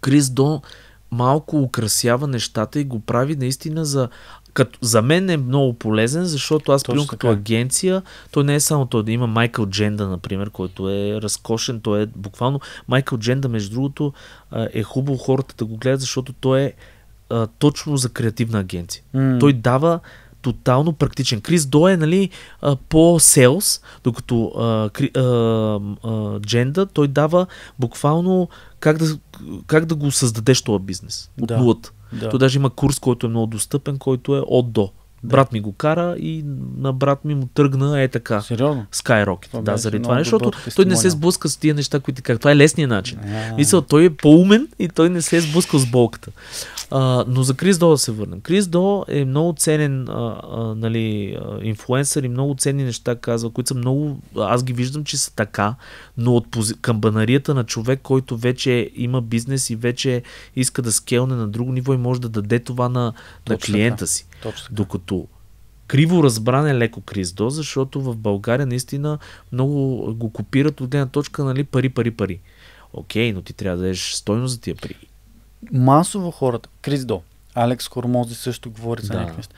Крис До малко украсява нещата и го прави наистина за като, за мен е много полезен, защото аз, приемам като е. агенция, Той не е само той да има Майкъл Дженда, например, който е разкошен, той е буквално... Майкъл Дженда, между другото, е хубаво хората да го гледат, защото той е а, точно за креативна агенция. Mm. Той дава тотално практичен. Крис До е нали, по селс, докато а, кри, а, а, Дженда той дава буквално как да, как да го създадеш този бизнес от да. нулата. Да. То даже има курс, който е много достъпен, който е от до. Брат ми го кара и на брат ми му тръгна е така. Сериозно? Skyrocket. Това да, заради това нещо, защото той не се сблъска с тия неща, които така. Това е лесният начин. Yeah. Мисля, той е по-умен и той не се е сблъскал с болката. А, но за Крис До да се върнем. Крис До е много ценен а, а, нали, инфлуенсър и много ценни неща казва, които са много... Аз ги виждам, че са така, но от пози... камбанарията на човек, който вече има бизнес и вече иска да скелне на друго ниво и може да даде това на, Точно на клиента така. си. Точно така. Докато криво разбран е леко Крис До, защото в България наистина много го копират от гледна точка нали, пари, пари, пари. Окей, но ти трябва да дадеш стойност за тия пари масово хората, Крис До, Алекс Хормози също говори за да. някакви неща.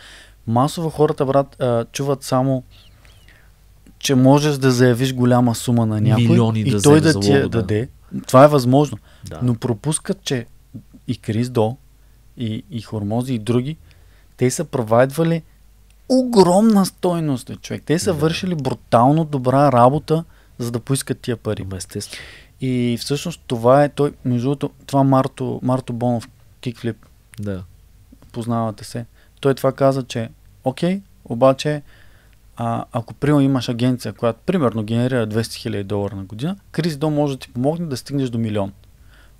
Масово хората, брат, а, чуват само че можеш да заявиш голяма сума на някой Милиони и да той да ти я да. даде. Това е възможно. Да. Но пропускат, че и Крис До, и, и Хормози, и други, те са провайдвали огромна стойност, човек. Те са да. вършили брутално добра работа, за да поискат тия пари. Естествено. И всъщност това е, той, между другото, това Марто, Марто Бонов, кикфлип. Да. Познавате се. Той това каза, че окей, обаче а, ако примерно имаш агенция, която примерно генерира 200 000 долара на година, Крис Дом може да ти помогне да стигнеш до милион.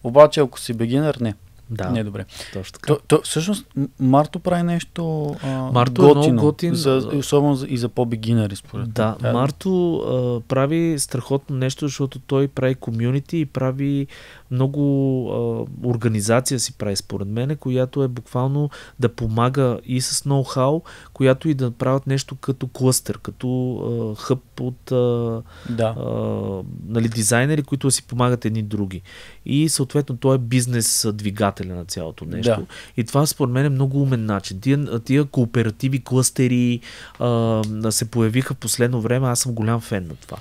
Обаче ако си бегинер, не. Да, не е добре. Точно така. То, то, всъщност, Марто прави нещо а, Марто е готино, е много готин. За, особено за, и за по-бегинари, според Да, да. Е, Марто а, прави страхотно нещо, защото той прави комюнити и прави много а, организация си прави, според мен, която е буквално да помага и с ноу-хау, която и да правят нещо като клъстър, като а, хъп от а, да. а, нали, дизайнери, които си помагат едни други. И съответно, той е бизнес двигател двигателя на цялото нещо. Да. И това според мен е много умен начин. Тия, тия кооперативи, кластери а, се появиха в последно време. Аз съм голям фен на това.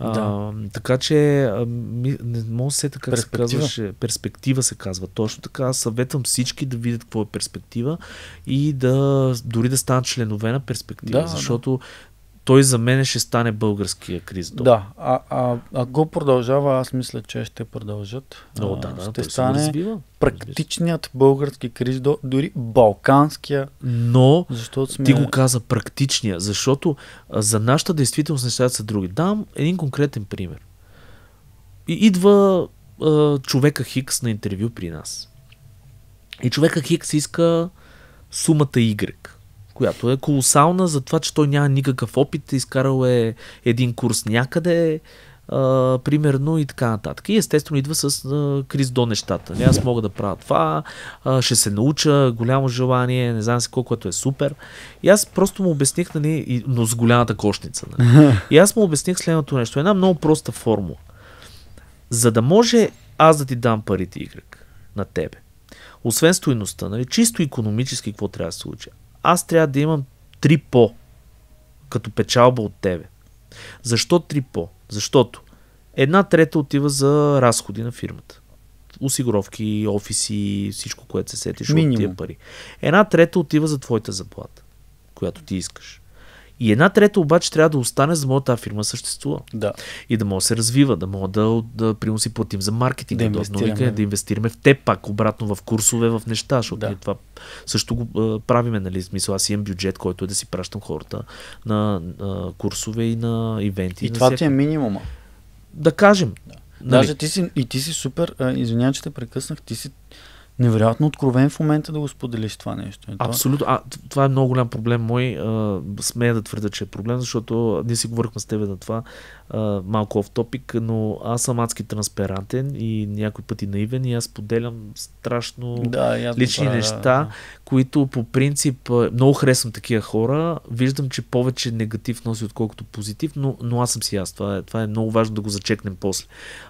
Да. А, така че, ми, не мога да се така се казваше. Перспектива се казва. Точно така. Аз съветвам всички да видят какво е перспектива и да дори да станат членове на перспектива. Да, защото да той за мен ще стане българския криз. Да, а, а, ако продължава, аз мисля, че ще продължат. О, да, да, ще стане практичният български криз, дори балканския. Но защото сме... ти го каза практичния, защото а, за нашата действителност нещата са други. Дам един конкретен пример. И идва а, човека Хикс на интервю при нас. И човека Хикс иска сумата Y която е колосална за това, че той няма никакъв опит, изкарал е един курс някъде, а, примерно и така нататък. И естествено идва с а, криз до нещата. Не, аз мога да правя това, а, ще се науча, голямо желание, не знам си колко, е супер. И аз просто му обясних, нали, но с голямата кошница. Нали. И аз му обясних следното нещо. Една много проста формула. За да може аз да ти дам парите Y на тебе, освен стоиността, нали, чисто економически какво трябва да се случи? аз трябва да имам три по като печалба от тебе. Защо три по? Защото една трета отива за разходи на фирмата. Осигуровки, офиси, всичко, което се сетиш Минимум. от тия пари. Една трета отива за твоята заплата, която ти искаш. И една трета обаче трябва да остане, за да моята фирма съществува. Да. И да може да се развива, да може да, да приноси платим за маркетинг, да, да, инвестираме. да инвестираме в те пак, обратно в курсове, в неща, защото да. това също го а, правиме, нали? Смисъл, аз имам бюджет, който е да си пращам хората на а, курсове и на ивенти. И, и това всяка. ти е минимума. Да кажем. Да. Нали? Даже ти си, и ти си супер, извинявай, че те прекъснах, ти си невероятно откровен в момента да го споделиш това нещо. Е, Абсолютно. А, това е много голям проблем мой. А, смея да твърда, че е проблем, защото ние си говорихме с тебе на това а, малко в топик, но аз съм адски транспарантен и някой пъти наивен и аз поделям страшно да, лични да, неща, да. които по принцип много харесвам такива хора. Виждам, че повече негатив носи, отколкото позитив, но, но аз съм си аз. Това е, това е много важно да го зачекнем после.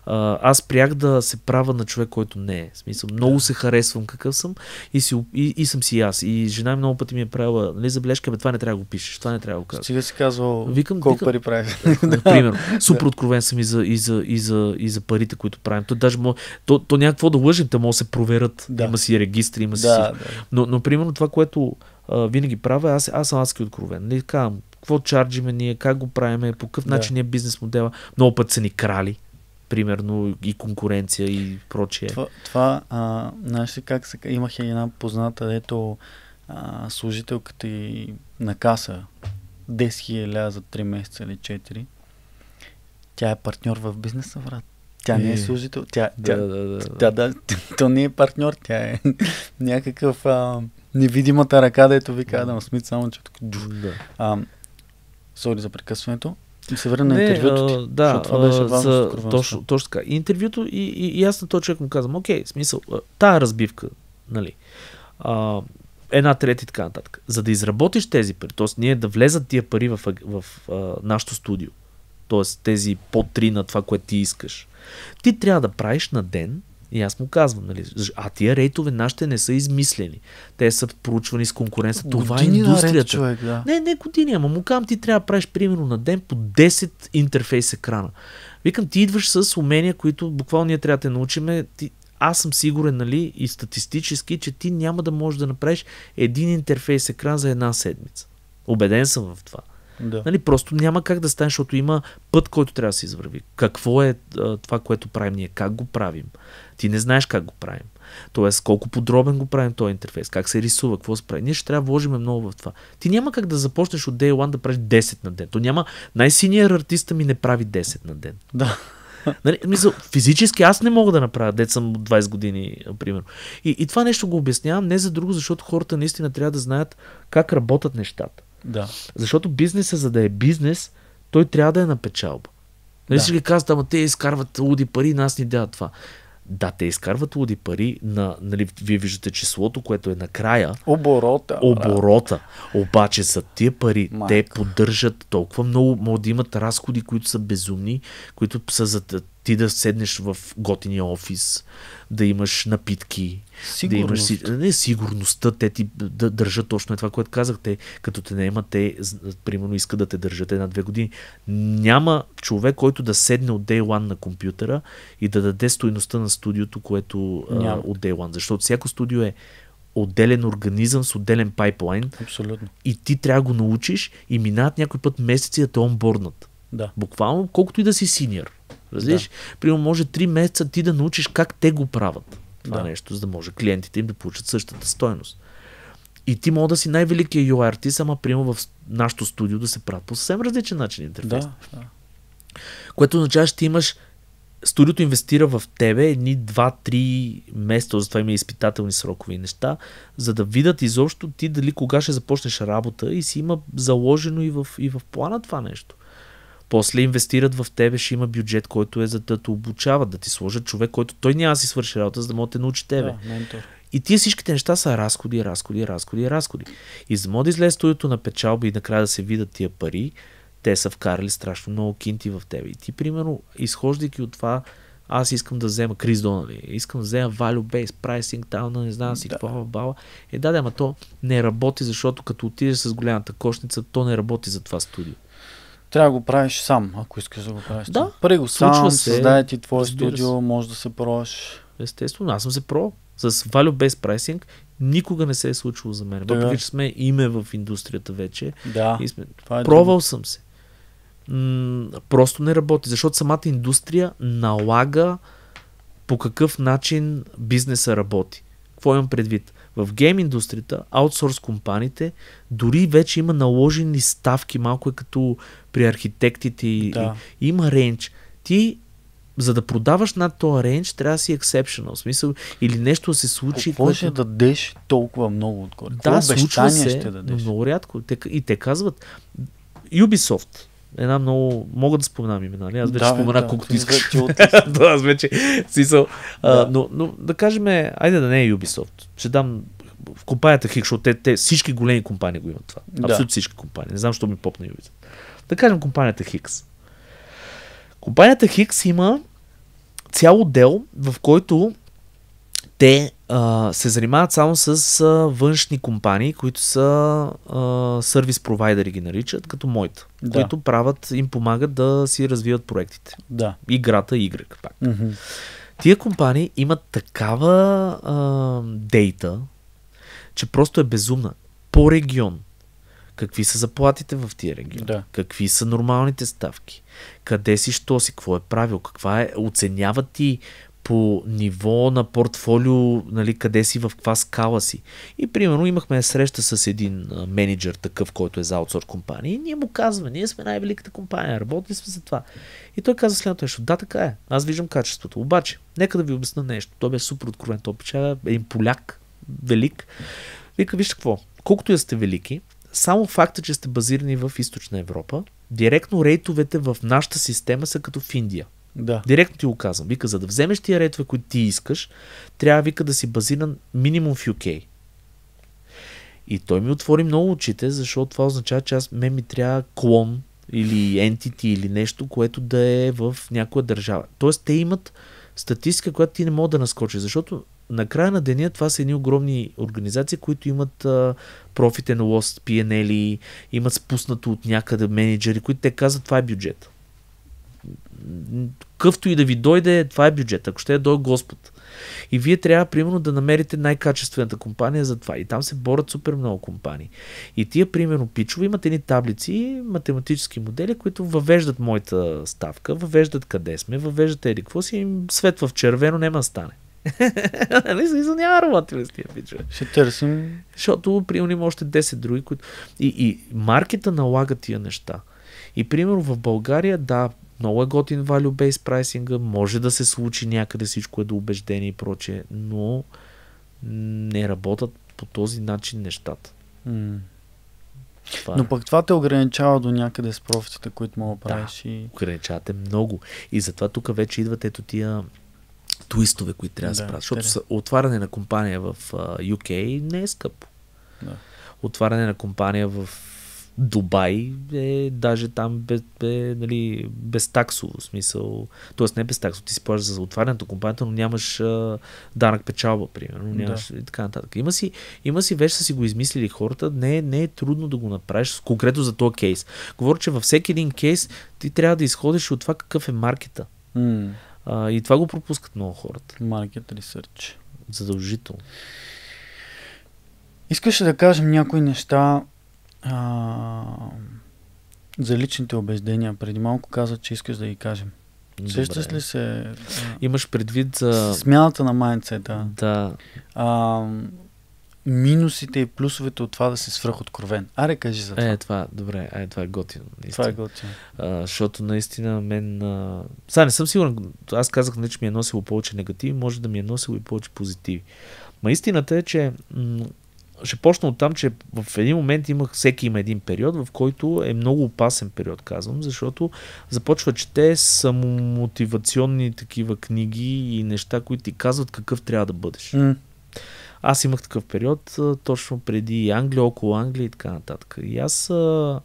А, аз прях да се правя на човек, който не е. В смисъл, много да. се харесвам какъв съм и, си, и, и съм си аз. И жена ми много пъти ми е правила нали, забележка, бе, това не трябва да го пишеш, това не трябва да го казваш. Стига си казвал викам, колко викам, пари правиш. Например, супер откровен съм и за, и, за, и, за, и за парите, които правим. То, даже може, то, то някакво да лъжим, те могат да се проверят. Да. Има си регистри, има си. Да, да. Но, но, примерно, това, което а, винаги правя, аз, аз съм адски откровен. Не нали, казвам какво чарджиме ние, как го правиме, по какъв да. начин е бизнес модела. Много път са ни крали примерно, и конкуренция и прочие. Това, това а, знаеш ли как се... Имах една позната, дето а, служителката и на каса 10 000 за 3 месеца или 4. Тя е партньор в бизнеса, брат. Тя не е, е. служител. Тя, тя, да, да, да. тя да, то не е партньор, тя е някакъв а, невидимата ръка, дето ви казвам Смит, само че... Е да. сори за прекъсването. Ще се върна на интервюто. да, това беше за, точно, точно така. И интервюто, и, и, и аз на този човек му казвам, окей, смисъл, тая разбивка, нали, а, една трети, и така нататък. За да изработиш тези пари, т.е. ние да влезат тия пари в, в, в в нашото студио, т.е. тези по-три на това, което ти искаш, ти трябва да правиш на ден и аз му казвам, нали, а тия рейтове нашите не са измислени. Те са проучвани с конкуренция. Това е индустрията. Рейт, човек, да. Не, не години, ама му казвам, ти трябва да правиш примерно на ден по 10 интерфейс екрана. Викам, ти идваш с умения, които буквално ние трябва да те научиме. Ти, аз съм сигурен, нали, и статистически, че ти няма да можеш да направиш един интерфейс екран за една седмица. Обеден съм в това. Да. Нали, просто няма как да стане, защото има път, който трябва да се извърви. Какво е а, това, което правим ние? Как го правим? Ти не знаеш как го правим. Тоест, колко подробен го правим този интерфейс, как се рисува, какво се прави. Ние ще трябва да вложим много в това. Ти няма как да започнеш от Day One да правиш 10 на ден. То няма. най синия артиста ми не прави 10 на ден. Да. Нали, мисля, физически аз не мога да направя, деца съм от 20 години, примерно. И, и това нещо го обяснявам не за друго, защото хората наистина трябва да знаят как работят нещата. Да. Защото бизнесът, за да е бизнес, той трябва да е на печалба. Нали да. ще ги казват, ама те изкарват луди пари, нас ни дадат това. Да, те изкарват луди пари на, нали, вие виждате числото, което е накрая. Оборота. Оборота. Брат. Обаче за тия пари Майка. те поддържат толкова много, могат да имат разходи, които са безумни, които са за ти да седнеш в готиния офис, да имаш напитки, Сигурност. Да имаш, не, сигурността, те ти да държат точно е това, което казах. Те, като те не имат, те, примерно, искат да те държат една-две години. Няма човек, който да седне от Day One на компютъра и да даде стоеността на студиото, което а, от Day One. Защото всяко студио е отделен организъм с отделен пайплайн. Абсолютно. И ти трябва да го научиш и минават някой път месеци да те онборнат. Да. Буквално, колкото и да си синьор. Да. Примерно, може 3 месеца ти да научиш как те го правят това да. нещо, за да може клиентите им да получат същата стойност. И ти мога да си най великият UI артист, ама приема в нашото студио да се правят по съвсем различен начин интерфейс. Да, да. Което означава, ти имаш студиото инвестира в тебе едни 2-3 за затова има изпитателни срокови неща, за да видят изобщо ти дали кога ще започнеш работа и си има заложено и в, и в плана това нещо. После инвестират в тебе, ще има бюджет, който е за да те обучават, да ти сложат човек, който той няма да си свърши работа, за да може да те научи тебе. Да, ментор. И тия всичките неща са разходи, разходи, разходи, разходи. И за да излезе студиото на печалба и накрая да се видят тия пари, те са вкарали страшно много кинти в тебе. И ти, примерно, изхождайки от това, аз искам да взема Крис Донали, е, искам да взема Value Base, Pricing, Town, не знам си да. какво, баба. Е, да, да, ама то не работи, защото като отидеш с голямата кошница, то не работи за това студио. Трябва да го правиш сам, ако искаш да го правиш. Да. Пари го сам, се, създай ти твое студио, може да се пробваш. Естествено, аз съм се про. С Value Based Pricing никога не се е случило за мен. Въпреки, че сме име в индустрията вече. Да. И сме... е Провал друго. съм се. М- просто не работи, защото самата индустрия налага по какъв начин бизнеса работи. Какво имам предвид? В гейм индустрията, аутсорс компаниите, дори вече има наложени ставки, малко е като при архитектите и, да. и има рейндж. Ти за да продаваш над този рейндж, трябва да си exceptional. В смисъл, или нещо да се случи. Какво което... дадеш толкова много отгоре? Да, Какво случва се, ще дадеш? но много рядко. Те, и те казват, Ubisoft, една много... Мога да споменам имена, нали? Аз вече да, споменах да, колкото искаш. да, аз вече смисъл. Да. но, но, да кажем, айде да не е Ubisoft. Ще дам в компанията Хикшо, те, те всички големи компании го имат това. Абсолютно да. всички компании. Не знам, що ми попна Ubisoft. Да кажем компанията Хикс. Компанията Хикс има цял отдел, в който те а, се занимават само с а, външни компании, които са а, сервис провайдери ги наричат, като моите, да. които правят, им помагат да си развиват проектите. Да. Играта Y пак. Mm-hmm. Тия компании имат такава а, дейта, че просто е безумна. По регион. Какви са заплатите в тия региони? Да. Какви са нормалните ставки? Къде си, що си, какво е правил? Каква е? Оценяват ти по ниво на портфолио, нали, къде си, в каква скала си. И примерно имахме среща с един менеджер, такъв, който е за аутсорс компания, и ние му казваме, ние сме най-великата компания, работили сме за това. И той каза следното нещо, да, така е, аз виждам качеството. Обаче, нека да ви обясна нещо. Той бе супер откровен, той печа е един поляк, велик. Вика, вижте какво, колкото и да сте велики, само факта, че сте базирани в Източна Европа, директно рейтовете в нашата система са като в Индия. Да. Директно ти го казвам. Вика, за да вземеш тия рейтове, които ти искаш, трябва вика да си базиран минимум в UK. И той ми отвори много очите, защото това означава, че аз ме ми трябва клон или entity или нещо, което да е в някоя държава. Тоест те имат статистика, която ти не мога да наскочи, защото накрая на деня това са едни огромни организации, които имат а, profit and loss, имат спуснато от някъде менеджери, които те казват това е бюджет. Къвто и да ви дойде, това е бюджет. Ако ще е дой Господ. И вие трябва, примерно, да намерите най-качествената компания за това. И там се борят супер много компании. И тия, примерно, пичове имат едни таблици, математически модели, които въвеждат моята ставка, въвеждат къде сме, въвеждат еди какво си, им светва в червено, няма да стане. нали се няма работи с тия пича. Ще търсим. Защото, примерно, има още 10 други, които... И, и маркета налага тия неща. И, примерно, в България, да, много е готин value-based pricing, може да се случи някъде всичко е до убеждение и прочее, но не работят по този начин нещата. Mm. Това Но е. пък това те ограничава до някъде с профитите, които мога да правиш. Да, и... ограничавате много. И затова тук вече идват ето тия твистове, които трябва да се правят. Защото отваряне на компания в UK не е скъпо. Да. Отваряне на компания в Дубай е даже там без, бе, нали, без таксово смисъл. Тоест не без таксо, ти си плащаш за отварянето компанията, но нямаш а, данък печалба, примерно. Нямаш да. и така нататък. Има си, има си, вече са си го измислили хората. Не, е, не е трудно да го направиш конкретно за този кейс. Говоря, че във всеки един кейс ти трябва да изходиш от това какъв е маркета. Mm. А, и това го пропускат много хората. Market research. Задължително. Искаш да кажем някои неща а, за личните убеждения. Преди малко каза, че искаш да ги кажем. Добре. Сещаш ли се? Имаш предвид за... Смяната на майнцета. Да. А, минусите и плюсовете от това да си свръхоткровен. Аре, кажи за това. Е, това, добре, е, това е готино. Наистина. Това е готино. А, защото наистина мен... А... Сега не съм сигурен, аз казах, не, нали, че ми е носило повече негативи, може да ми е носило и повече позитиви. Ма истината е, че м- ще почна от там, че в един момент имах, всеки има един период, в който е много опасен период, казвам, защото започва че чете самомотивационни такива книги и неща, които ти казват какъв трябва да бъдеш. Mm. Аз имах такъв период точно преди Англия, около Англия и така нататък. И аз а,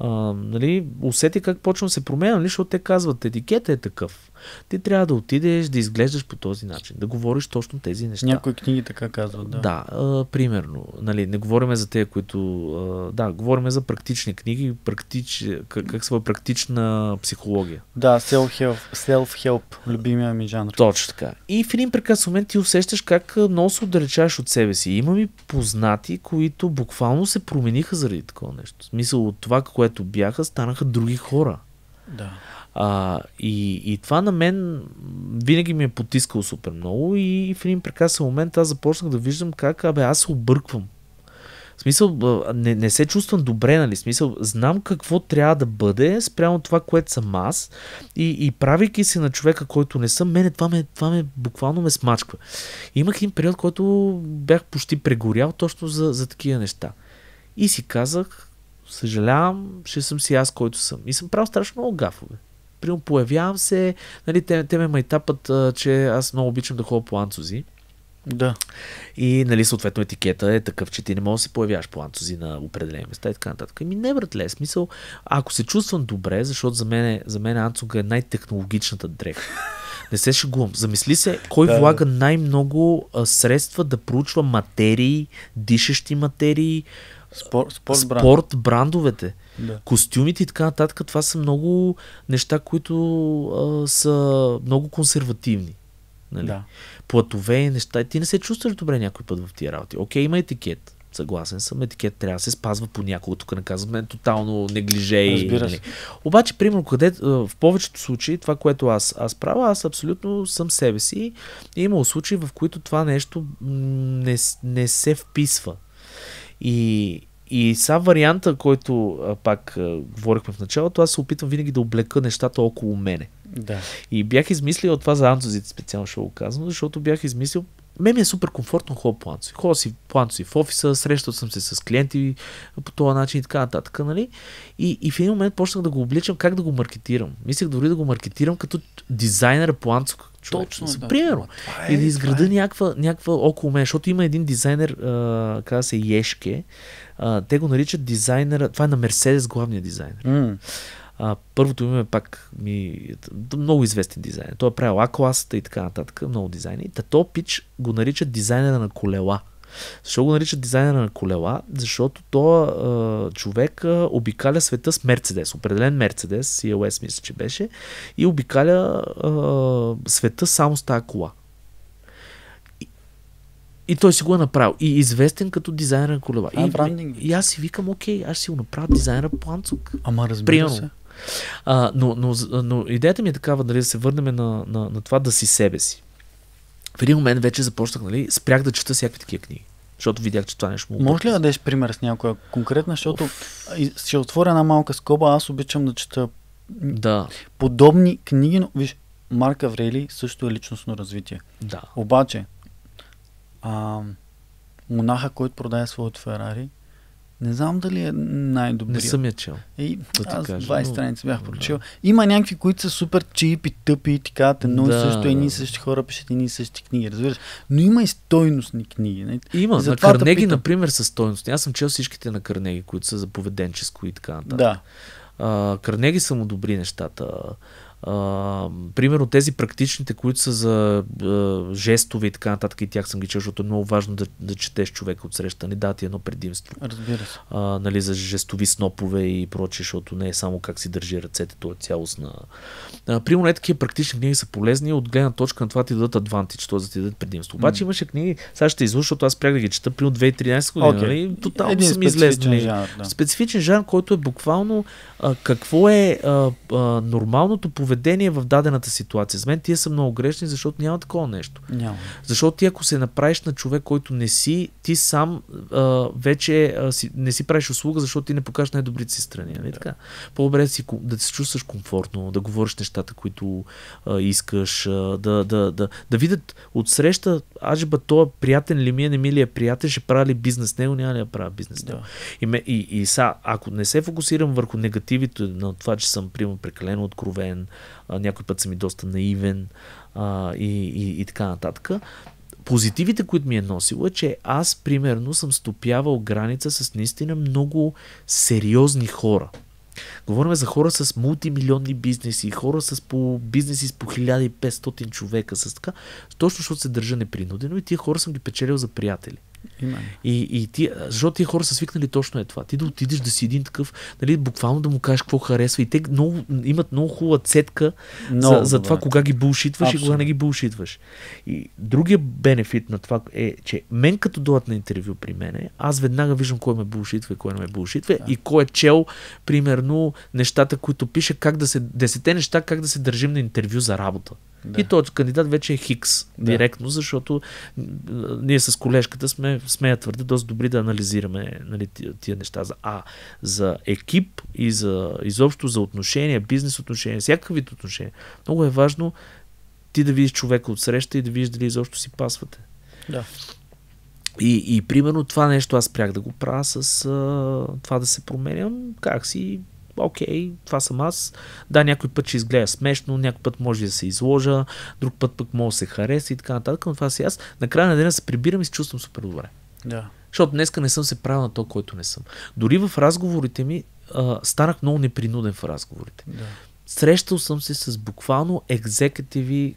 а, нали, усетих как почвам да се променя, нали, защото те казват, етикета е такъв. Ти трябва да отидеш да изглеждаш по този начин, да говориш точно тези неща. Някои книги така казват, да. Да, а, примерно. Нали, не говориме за те, които... А, да, говориме за практични книги, практич, как, как са практична психология. Да, self-help, self-help любимия ми жанр. Точно така. И в един прекрасен момент ти усещаш как много се отдалечаваш от себе си. Имам и познати, които буквално се промениха заради такова нещо. В смисъл от това, което бяха, станаха други хора. Да. А, и, и това на мен винаги ми е потискало супер много и в един прекрасен момент аз започнах да виждам как, абе, аз се обърквам. В смисъл, не, не се чувствам добре, нали? В смисъл, знам какво трябва да бъде спрямо това, което съм аз и, и правейки се на човека, който не съм, мене това ме, това ме буквално ме смачква. И имах един период, който бях почти прегорял точно за, за такива неща. И си казах, съжалявам, ще съм си аз, който съм. И съм правил страшно много гафове примерно появявам се, нали, те, те ме майтапът, че аз много обичам да ходя по анцузи. Да. И, нали, съответно етикета е такъв, че ти не можеш да се появяваш по анцузи на определени места и така нататък. Ами не, братле, смисъл, ако се чувствам добре, защото за мен, за мен анцуга е най-технологичната дреха. Не се шегувам. Замисли се, кой да. влага най-много а, средства да проучва материи, дишащи материи, спор, спорт, спорт бранд. брандовете, да. костюмите и така нататък. Това са много неща, които а, са много консервативни. Нали? Да. Платове, неща. ти не се чувстваш добре някой път в тия работи. Окей, има етикет. Съгласен съм, етикет трябва да се спазва понякога. Тук не казваме тотално неглиже и... се. Нали. Обаче, примерно, къде, в повечето случаи това, което аз, аз правя, аз абсолютно съм себе си. И имало случаи, в които това нещо не, не се вписва. И, и са варианта, който пак говорихме в началото, аз се опитвам винаги да облека нещата около мене. Да. И бях измислил това за антозите специално ще го казвам, защото бях измислил мен ми е супер комфортно хубаво планци. Хубаво си планци в офиса, срещал съм се с клиенти по този начин и така нататък, нали? И, и в един момент почнах да го обличам как да го маркетирам. Мислех дори да го маркетирам като дизайнер планци. човек. Точно, за е, да. примерно. Е, и да изграда е. някаква, някаква около мен, защото има един дизайнер, казва се Ешке, а, те го наричат дизайнера, това е на Мерседес главния дизайнер. Mm. А, първото име пак ми е много известен дизайн. Той е правил А-класата и така нататък, много дизайни. Та то пич го нарича дизайнера на колела. Защо го наричат дизайнера на колела? Защото то а, човек а, обикаля света с Мерцедес, определен Мерцедес, CLS мисля, че беше, и обикаля а, света само с тази кола. И, той си го е направил. И известен като дизайнер на колела. А, е и, и аз си викам, окей, аз си го направя дизайнера Планцук. Ама разбира Приемо. се. А, но, но, но идеята ми е такава, нали, да се върнем на, на, на това да си себе си. В един момент вече започнах, нали, спрях да чета всякакви такива книги. Защото видях, че това нещо му. Може ли да дадеш пример с някоя конкретна? Защото Оф. ще отворя една малка скоба. Аз обичам да чета да. подобни книги, но виж, Марк Аврели също е личностно развитие. Да. Обаче, а, монаха, който продава своето Ферари, не знам дали е най-добрият. Не съм я чел. И, да аз кажа, 20 но... страници бях прочел. Да. Има някакви, които са супер чипи, тъпи и така, но да, и също да. едни и същи хора пишат едни и същи книги, разбираш. Но има и стойностни книги. Не? Нали? Има. За на Карнеги, питам... например, са стойностни. Аз съм чел всичките на Карнеги, които са за поведенческо и така нататък. Да. А, Карнеги са му добри нещата. А, примерно тези практичните, които са за а, жестове и така нататък, и тях съм ги чел, защото е много важно да, да четеш човека от среща. Не да ти е едно предимство. Разбира се. А, нали, за жестови снопове и прочее, защото не е само как си държи ръцете, то е цялостна. А, примерно, е такива практични книги са полезни от гледна точка на това ти дадат адвантич, т.е. да ти дадат предимство. Обаче mm. имаше книги, сега ще излъжа, защото аз спрях да ги чета, при 2013 година, okay. нали? Тотално Един съм излезли. Нали? Жанр, да. Специфичен жанр, който е буквално а, какво е а, а, нормалното поведение поведение в дадената ситуация. За мен тия са много грешни, защото няма такова нещо. Няма. Защото ти ако се направиш на човек, който не си, ти сам а, вече а, си, не си правиш услуга, защото ти не покажеш най-добрите си страни. Нали да. Така. По-добре си, да се чувстваш комфортно, да говориш нещата, които а, искаш, а, да, да, да, да видят отсреща, аджба, той е приятен ли ми е, не ми ли е приятен, ще прави ли бизнес с него, няма ли да прави бизнес с него. Да. И, и, и са, ако не се фокусирам върху негативите на това, че съм, примерно, прекалено откровен, а, някой път съм и доста наивен а, и, и, и така нататък. Позитивите, които ми е носило е, че аз примерно съм стопявал граница с наистина много сериозни хора. Говорим за хора с мултимилионни бизнеси, хора с по бизнеси с по 1500 човека, с така, точно защото се държа непринудено и тия хора съм ги печелил за приятели. И, и ти, защото тия хора са свикнали точно е това. Ти да отидеш да си един такъв, нали, буквално да му кажеш какво харесва. И те много, имат много хубава цетка много, за, за това кога ги булшитваш Абсолютно. и кога не ги булшитваш. И другия бенефит на това е, че мен като дойдат на интервю при мене, аз веднага виждам кой ме булшитва и кой не ме булшитва да. и кой е чел, примерно, нещата, които пише, как да се, десете неща, как да се държим на интервю за работа. Да. И този кандидат вече е Хикс да. директно, защото ние с колежката сме, смея твърде доста добри да анализираме нали, тия неща за А, за екип и за изобщо за отношения, бизнес отношения, всякакъв вид отношения. Много е важно ти да видиш човека от среща и да видиш дали изобщо си пасвате. Да. И, и примерно това нещо аз спрях да го правя с а, това да се променям, как си окей, това съм аз. Да, някой път ще изгледа смешно, някой път може да се изложа, друг път пък може да се хареса и така нататък, но това си аз. Накрая на деня се прибирам и се чувствам супер добре. Да. Защото днеска не съм се правил на то, който не съм. Дори в разговорите ми а, станах много непринуден в разговорите. Да. Срещал съм се с буквално екзекутиви, е,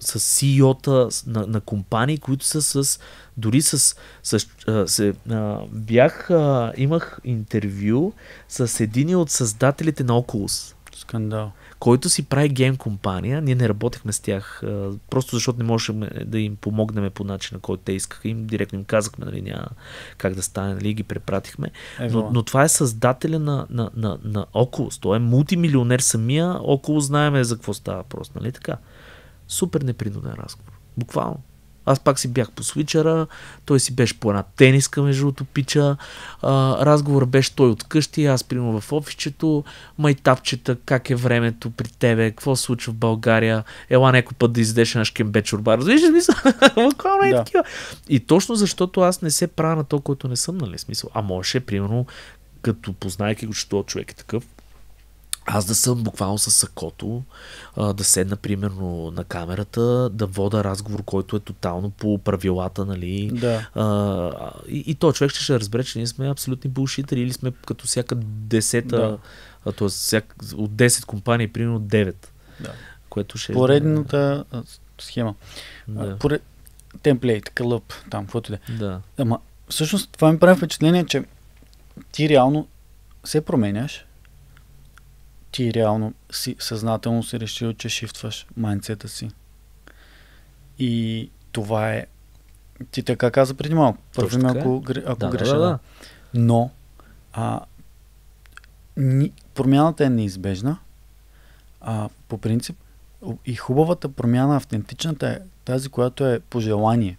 с CEO-та на, на компании, които са с. Дори с. с а, е, се, а, е, бях. А, имах интервю с един от създателите на Oculus. Скандал който си прави гейм компания. Ние не работехме с тях, просто защото не можем да им помогнем по начина, който те искаха. Им директно им казахме, нали, няма как да стане, нали, ги препратихме. Е, но, но това е създателя на, на, на, на Oculus. Той е мултимилионер самия. Около знаеме за какво става просто, нали така? Супер непринуден разговор. Буквално. Аз пак си бях по свичера, той си беше по една тениска между пича. разговор беше той от къщи, аз примерно в офичето, майтапчета, как е времето при тебе, какво се случва в България, ела някой път да издеше на шкембе чорба. Разбираш ли смисъл? Буквално да. такива. И точно защото аз не се правя на то, който не съм, нали смисъл. А можеше, примерно, като познайки го, че този човек е такъв, аз да съм буквално с сакото, да седна примерно на камерата, да вода разговор, който е тотално по правилата, нали? Да. А, и, и то човек ще, ще разбере, че ние сме абсолютни булшитери или сме като всяка десета, да. а, т.е. Всяк, от 10 компании, примерно 9. Да. Което ще е Поредната е... схема. Да. Поред... Темплейт, кълъп, там, каквото и да. Е. да. Ама всъщност това ми прави впечатление, че ти реално се променяш, ти реално си, съзнателно си решил, че шифтваш майнцета си. И това е... Ти така каза преди малко. Първи ме, е. ако, ако да, греша. Да, да, да. Но а, ни, промяната е неизбежна. А, по принцип. И хубавата промяна, автентичната е тази, която е пожелание.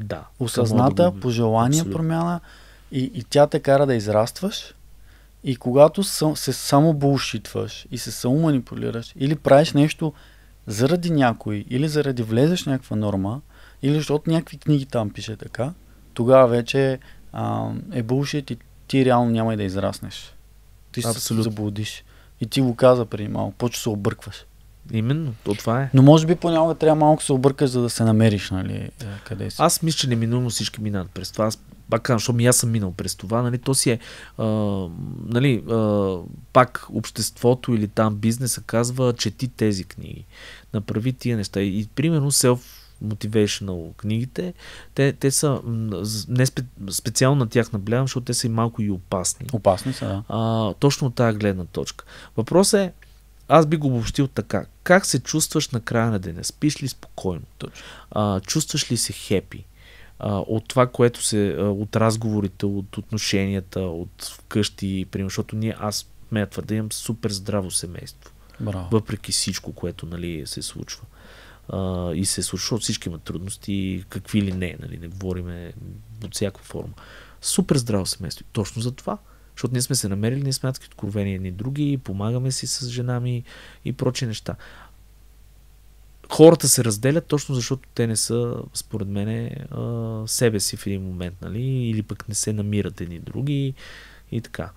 Да. Осъзната, да го... пожелание Абсолютно. промяна и, и тя те кара да израстваш и когато се само булшитваш и се само манипулираш, или правиш нещо заради някой, или заради влезеш в някаква норма, или защото някакви книги там пише така, тогава вече а, е булшит и ти реално няма и да израснеш. Ти Абсолютно. се заблудиш. И ти го каза преди малко, почва се объркваш. Именно, то това е. Но може би понякога трябва малко се объркаш, за да се намериш, нали, е, къде си. Аз мисля, че неминуемо всички минат през това. Аз пак казвам, защото и аз съм минал през това, нали, то си е, а, нали, а, пак обществото или там бизнеса казва, чети тези книги, направи тия неща. И, примерно self motivational книгите, те, те са не спе, специално на тях наблягам, защото те са и малко и опасни. Опасни са, да. А, точно от тази гледна точка. Въпросът е, аз би го обобщил така. Как се чувстваш на края на деня? Спиш ли спокойно? А, чувстваш ли се хепи? а, от това, което се, а, от разговорите, от отношенията, от вкъщи, примерно, защото ние, аз смея е твърда, имам супер здраво семейство. Браво. Въпреки всичко, което нали, се случва. А, и се случва, от всички имат трудности, какви ли не, нали, не говориме от всяка форма. Супер здраво семейство. Точно за това. Защото ние сме се намерили, ние сме откровени едни други, помагаме си с жена ми и прочи неща хората се разделят точно защото те не са, според мен, себе си в един момент, нали? Или пък не се намират едни други и така.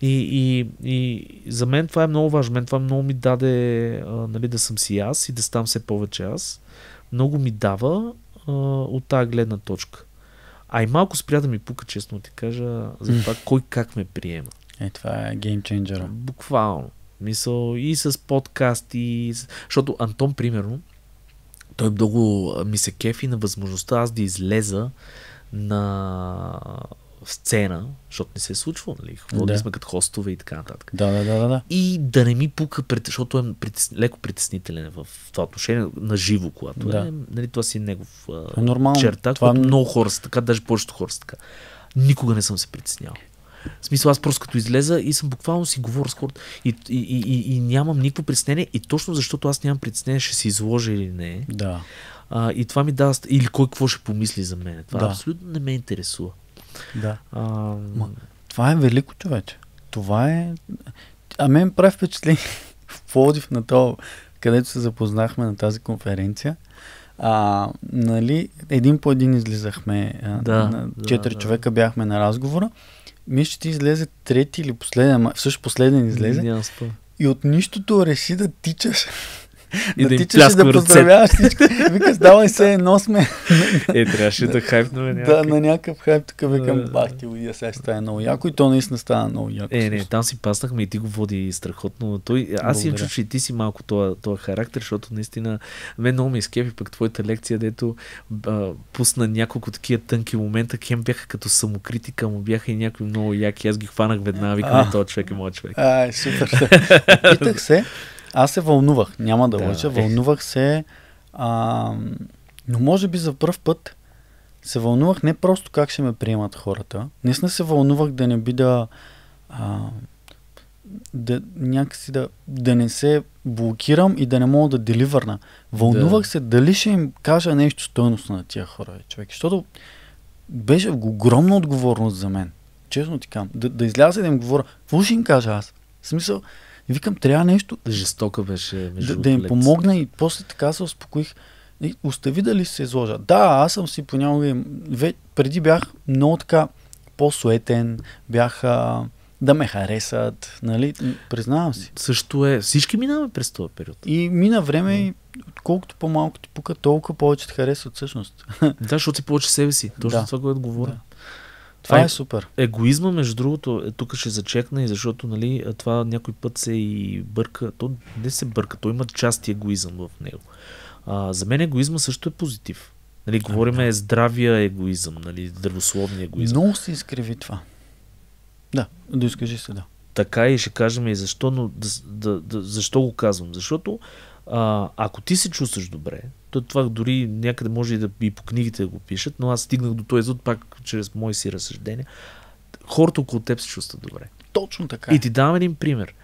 И, и, и за мен това е много важно. Мен това много ми даде нали, да съм си аз и да ставам все повече аз. Много ми дава а, от тази гледна точка. А и малко спря да ми пука, честно ти кажа, за това кой как ме приема. Е, това е геймченджера. Буквално. Мисъл и с подкасти, защото Антон, примерно, той много ми се кефи на възможността аз да излеза на сцена, защото не се е случва, нали? Водили да. сме като хостове и така нататък. Да, да, да, да. И да не ми пука, защото е притес, леко притеснителен в това отношение, на живо, когато е. да. е. Нали, това си е негов а, е Нормално. черта, това... много хора са така, даже повечето хора са така. Никога не съм се притеснявал. В смисъл, аз просто като излеза и съм буквално си говоря с хората и, и, и, и, и нямам никакво притеснение и точно защото аз нямам притеснение, ще се изложа или не. Да. А, и това ми дава... Или кой какво ще помисли за мен. Това да. абсолютно не ме интересува. Да. А, М- това е велико, човече. Това е... А мен прави впечатление в Плодив на то, където се запознахме на тази конференция. А, нали, един по един излизахме. Да, на, четири да, човека да. бяхме на разговора мисля, че ти излезе трети или последен, всъщност последен излезе. Няма спа. И от нищото реши да тичаш и да, да им пляска да поздравяваш всички. Викаш, давай се, едно сме. е, трябваше да хайпнем някакъв. Да, на някакъв хайп, тук викам, бах ти, уя, сега ще стане много яко и то наистина стана много яко. Е, не, там си паснахме и ти го води страхотно. Той, аз им чу, че ти си малко този характер, защото наистина мен много ме изкепи пък твоята лекция, дето а, пусна няколко такива тънки момента, кем бяха като самокритика, му бяха и някои много яки. Аз ги хванах веднага, викам, е, този човек е моят човек. Ай, супер. Питах се, аз се вълнувах, няма да, да лъжа, вълнувах се, а, но може би за първ път се вълнувах не просто как ще ме приемат хората, не се вълнувах да не би да, а, да някакси да, да не се блокирам и да не мога да деливърна. Вълнувах да. се дали ще им кажа нещо стойностно на тия хора, човек, защото беше огромна отговорност за мен. Честно ти казвам. Да, да изляза и да им говоря, какво ще им кажа аз? В смисъл, и викам, трябва нещо. Жестока беше. Да, да им помогна и после така се успокоих. И остави дали се изложа. Да, аз съм си понякога. преди бях много така по-суетен, бяха да ме харесат, нали? Признавам си. Също е. Всички минаваме през този период. И мина време mm. и колкото по-малко ти пука, толкова повече те харесват всъщност. Да, защото си повече себе си. Точно да. това, което говоря. Да. Това а, е, е супер. Егоизма, между другото, е, тук ще зачекна и защото нали, това някой път се и бърка. То не се бърка, то има и егоизъм в него. А, за мен егоизма също е позитив. Нали, говориме да. е здравия егоизъм, нали, здравословния егоизъм. Много се изкриви това. Да, доискажи се, да. Така и ще кажем и защо, но да, да, да, защо го казвам. Защото а, ако ти се чувстваш добре, то това дори някъде може и да и по книгите да го пишат, но аз стигнах до този извод пак чрез мои си разсъждения. Хората около теб се чувстват добре. Точно така. Е. И ти давам един пример.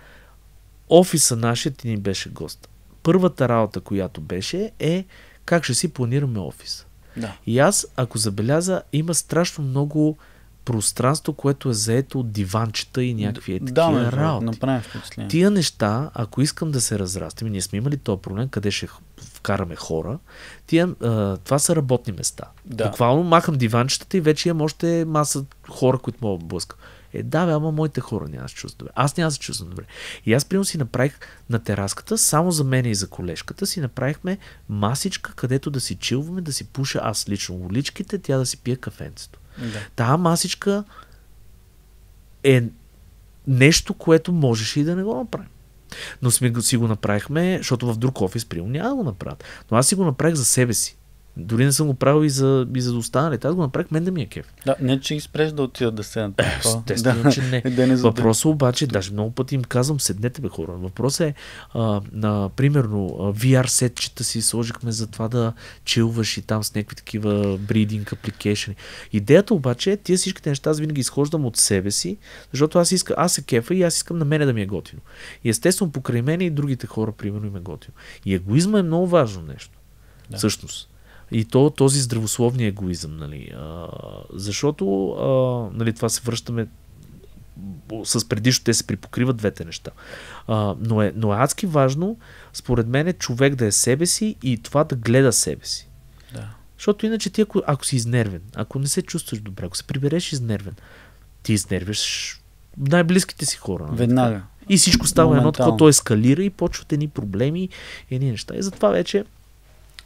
Офиса нашия ти ни беше гост. Първата работа, която беше е как ще си планираме офис. Да. И аз, ако забеляза, има страшно много пространство, което е заето от диванчета и някакви е такива да, работи. Тия неща, ако искам да се разрастим, ние сме имали този проблем, къде ще вкараме хора, тия, а, това са работни места. Да. Буквално махам диванчетата и вече имам още маса хора, които мога да блъскам. Е, да, бе, ама моите хора няма се чувстват добре. Аз няма да се чувствам добре. И аз, примерно, си направих на тераската, само за мен и за колежката, си направихме масичка, където да си чилваме, да си пуша аз лично уличките, тя да си пие кафенцето. Да. Та масичка е нещо, което можеше и да не го направим. Но сме, си го направихме, защото в друг офис прием няма да го направят. Но аз си го направих за себе си. Дори не съм го правил и за, и за останалите. Нали? Аз го направих, мен да ми е кеф. Да, не, че изпреш да отида да се е, Естествено, че не. да не Въпросът обаче, даже много пъти им казвам, седнете бе хора. Въпросът е, а, на, примерно, VR сетчета си сложихме за това да чилваш и там с някакви такива breeding application. Идеята обаче е, тия всичките неща аз винаги изхождам от себе си, защото аз, искам аз се кефа и аз искам на мене да ми е готино. И естествено, покрай мен и другите хора, примерно, им е готино. И егоизма е много важно нещо. Да. Същност. И то този здравословния егоизъм, нали? А, защото, а, нали, това се връщаме с предишното, те се припокриват двете неща. А, но, е, но е адски важно, според мен, е човек да е себе си и това да гледа себе си. Да. Защото иначе ти, ако, ако си изнервен, ако не се чувстваш добре, ако се прибереш изнервен, ти изнервяш най-близките си хора. Нали? Веднага. И всичко става едно такова, то ескалира и почват едни проблеми и едни неща. И затова вече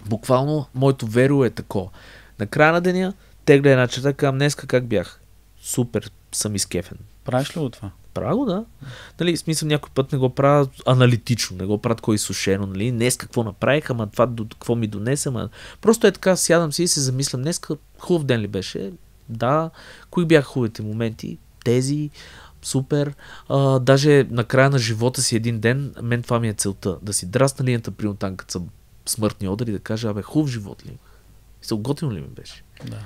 Буквално моето веро е тако. На края на деня тегля една черта, към днеска как бях. Супер, съм изкефен. Правиш ли го това? Правя го, да. Нали, смисъл някой път не го правя аналитично, не го правят кой сушено, нали? Днес какво направих, ама това до какво ми донесе, ама... Просто е така, сядам си и се замислям, днес хубав ден ли беше? Да. Кои бяха хубавите моменти? Тези, супер. А, даже на края на живота си един ден, мен това ми е целта. Да си драсна линията при Отанка съм смъртни одъри да кажа, абе, хубав живот ли имах? Мисъл, готино ли ми беше? Да.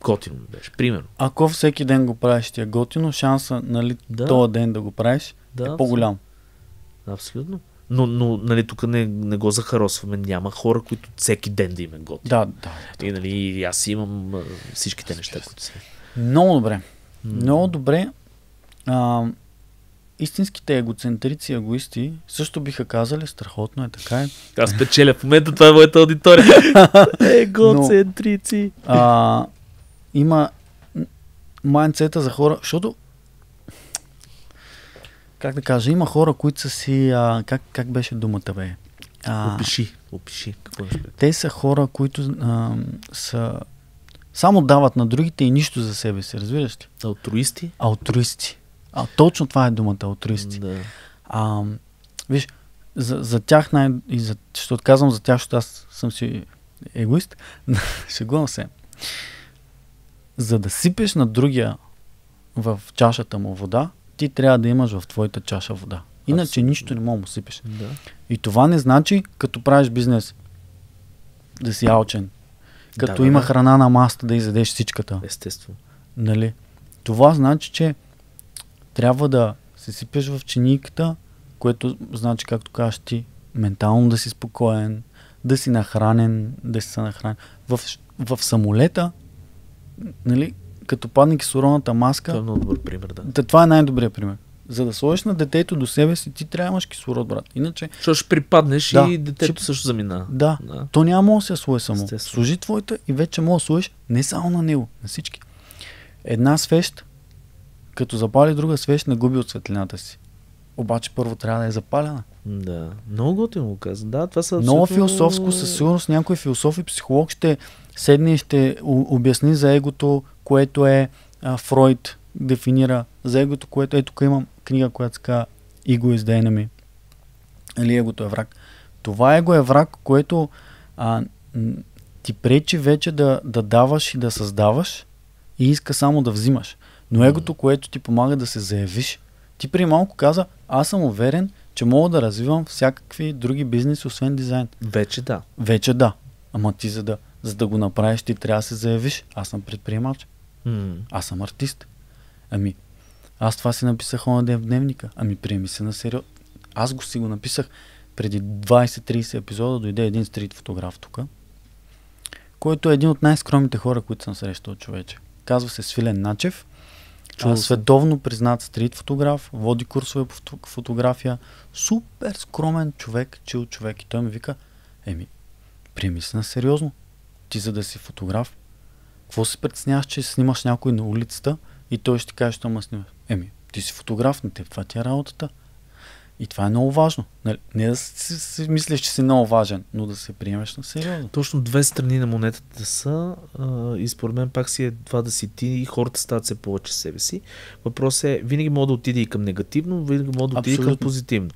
Готино ми беше, примерно. Ако всеки ден го правиш ти е готино, шанса, нали, да. този ден да го правиш да, е по-голям. Абсолютно. Но, но нали, тук не, не го захаросваме. Няма хора, които всеки ден да им е готино. Да, да. И нали, аз имам всичките неща, които са. Много добре. Много добре. А, истинските егоцентрици егоисти също биха казали, страхотно е така е. Аз печеля в момента, това е моята аудитория. егоцентрици. Но, а, има майнцета за хора, защото как да кажа, има хора, които са си, а, как, как беше думата бе? А, опиши, опиши. Какво те са хора, които а, са само дават на другите и нищо за себе си, разбираш ли? Алтруисти? Алтруисти. А, точно това е думата алтруисти. Да. А, виж, за, за тях най... И за, ще отказвам за тях, защото аз съм си егоист. Шегувам се. За да сипеш на другия в чашата му вода, ти трябва да имаш в твоята чаша вода. Иначе Абсолютно. нищо не мога да сипеш. Да. И това не значи, като правиш бизнес, да си алчен. Като да, има да. храна на маста, да изядеш всичката. Естествено. Нали? Това значи, че трябва да се сипеш в чиниката, което значи, както кажеш ти, ментално да си спокоен, да си нахранен, да си нахранен. В, в самолета, нали, като падне кислородната маска... Това е много добър пример, да. да това е най-добрият пример. За да сложиш на детето до себе си, ти трябва да имаш кислород, брат. Иначе... Защото ще припаднеш да, и детето ще... също замина. Да, да. То няма да се слое само. Служи твоята и вече може да служиш не само на него, на всички. Една свещ като запали друга свещ, не губи от светлината си. Обаче първо трябва да е запалена. Да, много готино го каза. Да, това са Много абсолютно... философско, със сигурност някой философ и психолог ще седне и ще обясни за егото, което е а, Фройд дефинира за егото, което е, тук имам книга, която се казва Ego is ми. Или нали, егото е враг. Това его е враг, което а, ти пречи вече да, да даваш и да създаваш и иска само да взимаш. Но егото, което ти помага да се заявиш, ти при малко каза, аз съм уверен, че мога да развивам всякакви други бизнеси, освен дизайн. Вече да. Вече да. Ама ти за да, за да го направиш, ти трябва да се заявиш. Аз съм предприемач. Mm. Аз съм артист. Ами, аз това си написах на ден в дневника. Ами, приеми се на сериоз. Аз го си го написах преди 20-30 епизода. Дойде един стрит фотограф тук, който е един от най-скромните хора, които съм срещал човече. Казва се Свилен Начев. Чува световно признат стрит фотограф, води курсове по фотография, супер скромен човек, чил човек. И той ми вика, еми, се на сериозно. Ти за да си фотограф, какво се предсняваш, че снимаш някой на улицата и той ще каже, че ма снимаш? Еми, ти си фотограф, на теб това ти е работата. И това е много важно. Нали, не да си, си мислиш, че си много важен, но да се приемеш на сериозно. Точно две страни на монетата са а, и според мен пак си е това да си ти и хората стават се повече себе си. Въпросът е, винаги мога да отиде и към негативно, винаги мога да отиде и към позитивно.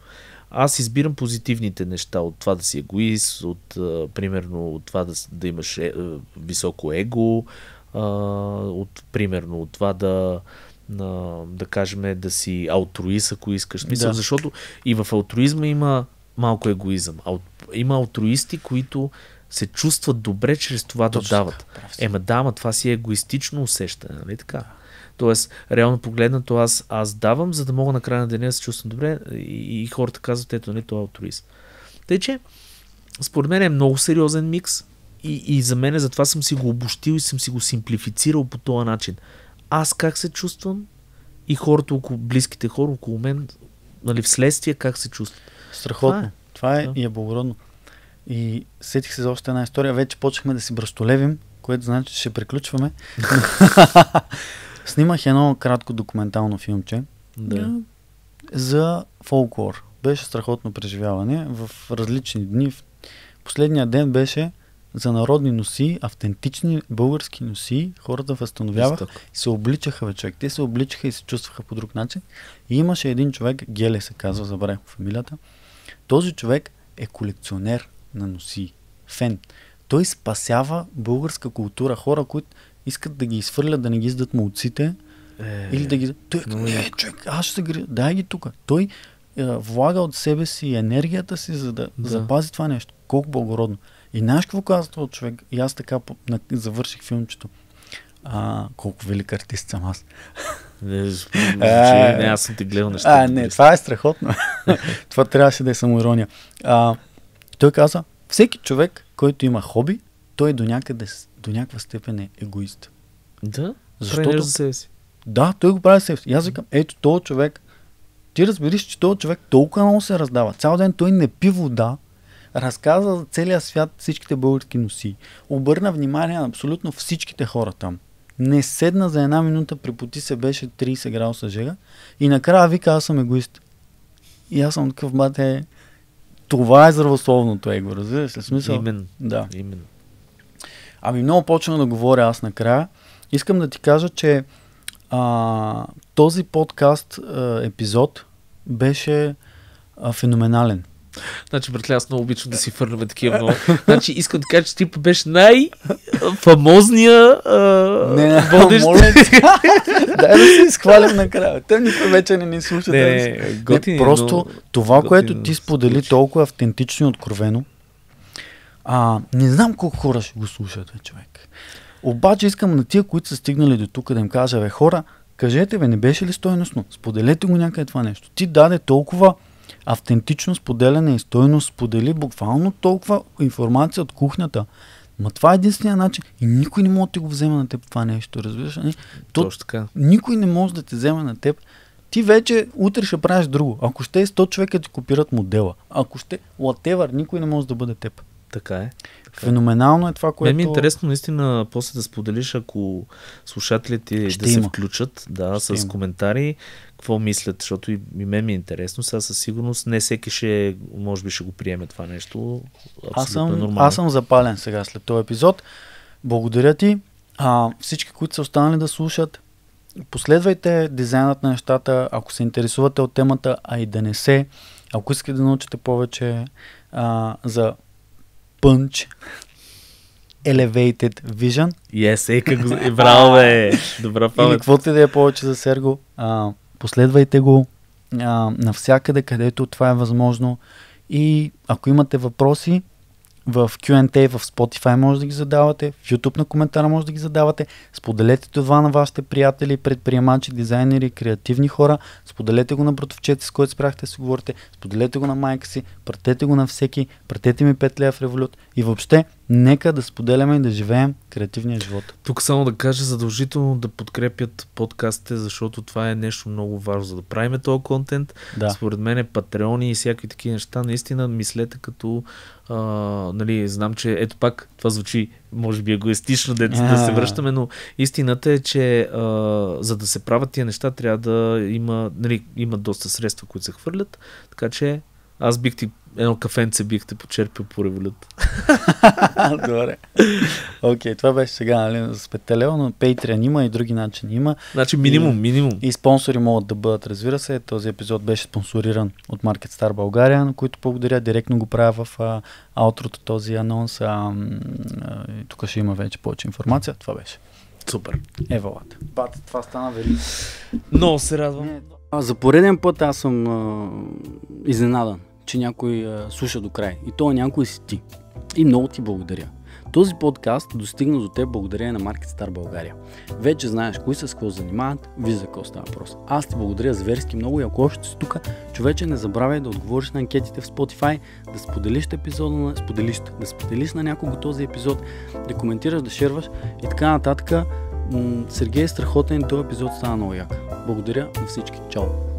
Аз избирам позитивните неща от това да си егоист, от а, примерно от това да, да имаш е, високо его, а, от примерно от това да на, да кажем, да си алтруист, ако искаш. Мисъл, да. защото и в алтруизма има малко егоизъм. има алтруисти, които се чувстват добре чрез това Точно, да дават. Ема да, ама това си е егоистично усещане, нали така? Да. Тоест, реално погледнато, аз, аз давам, за да мога на края на деня да се чувствам добре и, и хората казват, ето, не нали, това е алтруист. Тъй, че, според мен е много сериозен микс и, и за мен, е, затова съм си го обощил и съм си го симплифицирал по този начин аз как се чувствам и хората около, близките хора около мен, нали, вследствие как се чувстват. Страхотно. Това е, това е да. и е благородно. И сетих се за още една история. Вече почнахме да си бръстолевим, което значи, че ще приключваме. Снимах едно кратко документално филмче да. за фолклор. Беше страхотно преживяване в различни дни. Последният ден беше за народни носи, автентични български носи, хората възстановяваха и се обличаха вече. Те се обличаха и се чувстваха по друг начин. И имаше един човек, Геле се казва, забравих фамилията. Този човек е колекционер на носи, фен. Той спасява българска култура, хора, които искат да ги изфърлят, да не ги издат молците. Е, или да ги... Той, е, не, човек, аз ще се гри... Дай ги тук. Той е, влага от себе си енергията си, за да, да запази това нещо. Колко благородно. И знаеш какво каза този човек? И аз така завърших филмчето. А, колко велик артист съм аз. Не, а, не аз съм ти гледал неща. А, не, нали? това е страхотно. това трябваше да е самоирония. А, той каза, всеки човек, който има хоби, той до, някъде, до някаква степен е егоист. Да? Защото... За себе си. Да, той го прави себе си. Аз викам, ето, този човек, ти разбираш, че този човек толкова много се раздава. Цял ден той не пи вода, разказа за целия свят всичките български носи. Обърна внимание на абсолютно всичките хора там. Не седна за една минута, поти се беше 30 градуса жега и накрая вика, аз съм егоист. И аз съм такъв, бате, това е здравословното его, разбираш ли? Смисъл? Именно. Да. Именно. Ами много почна да говоря аз накрая. Искам да ти кажа, че а, този подкаст а, епизод беше а, феноменален. Значи, братле, аз много обичам да си фърнаме такива много. Значи, искам да кажа, че ти беше най-фамозния не, водещ. Моля, дай да се изхвалям накрая. Те никой вече не ни слушат. Не, не, готин, не, просто но, това, готин, което ти сподели случи. толкова автентично и откровено, а, не знам колко хора ще го слушат, бе, човек. Обаче искам на тия, които са стигнали до тук, да им кажа, бе, хора, кажете, бе, не беше ли стойностно? Споделете го някъде това нещо. Ти даде толкова Автентично споделяне и стойност сподели буквално толкова информация от кухнята. Ма това е единствения начин. И никой не може да ти го вземе на теб това нещо, разбираш Не? То, Точно така. Никой не може да те вземе на теб. Ти вече утре ще правиш друго. Ако ще 100 човека ти копират модела. Ако ще whatever, никой не може да бъде теб. Така е. Така. Е. Феноменално е това, което... Мен ми е интересно наистина после да споделиш, ако слушателите ще да има. се включат да, ще с има. коментари какво мислят, защото и, и мен ми е интересно. Сега със сигурност не всеки ще, може би ще го приеме това нещо. Абсолютно аз съм, е нормално. аз съм запален сега след този епизод. Благодаря ти. А, всички, които са останали да слушат, последвайте дизайнът на нещата, ако се интересувате от темата, а и да не се. Ако искате да научите повече а, за пънч, Elevated Vision. Yes, е, как... Е, браво, бе! Добра памет. Или каквото и да е повече за Серго. А, последвайте го а, навсякъде, където това е възможно. И ако имате въпроси, в Q&A, в Spotify може да ги задавате, в YouTube на коментара може да ги задавате. Споделете това на вашите приятели, предприемачи, дизайнери, креативни хора. Споделете го на братовчета, с който спряхте да си говорите. Споделете го на майка си, пратете го на всеки, пратете ми 5 лева в револют. И въобще, нека да споделяме и да живеем креативния живот. Тук само да кажа задължително да подкрепят подкастите, защото това е нещо много важно, за да правиме този контент. Да. Според мен е патреони и всякакви такива неща. Наистина мислете като а, нали, знам, че ето пак това звучи, може би егоистично да, yeah. да се връщаме, но истината е, че а, за да се правят тия неща трябва да има, нали, има доста средства, които се хвърлят, така че аз бих ти едно кафенце бих те почерпил по револют. Добре. Окей, okay, това беше сега, нали, с 5 но Patreon има и други начини има. Значи минимум, и, минимум. И спонсори могат да бъдат, разбира се. Този епизод беше спонсориран от Market Star България, на които благодаря. Директно го правя в а, аутрото този анонс. А, а, тук ще има вече повече информация. Това беше. Супер. Ева, Бат, това стана вели. Много се радвам. Не, за пореден път аз съм а, изненадан, че някой а, слуша до край. И то някой си ти. И много ти благодаря. Този подкаст достигна до теб благодарение на Market Star България. Вече знаеш кои са, с какво занимават, виж за какво става въпрос. Аз ти благодаря зверски много и ако още си тук, човече не забравяй да отговориш на анкетите в Spotify, да споделиш епизода на споделиш, да споделиш на някого този епизод, да коментираш, да шерваш и така нататък. Сергей е страхотен, този епизод стана много як. Благодаря на всички. Чао!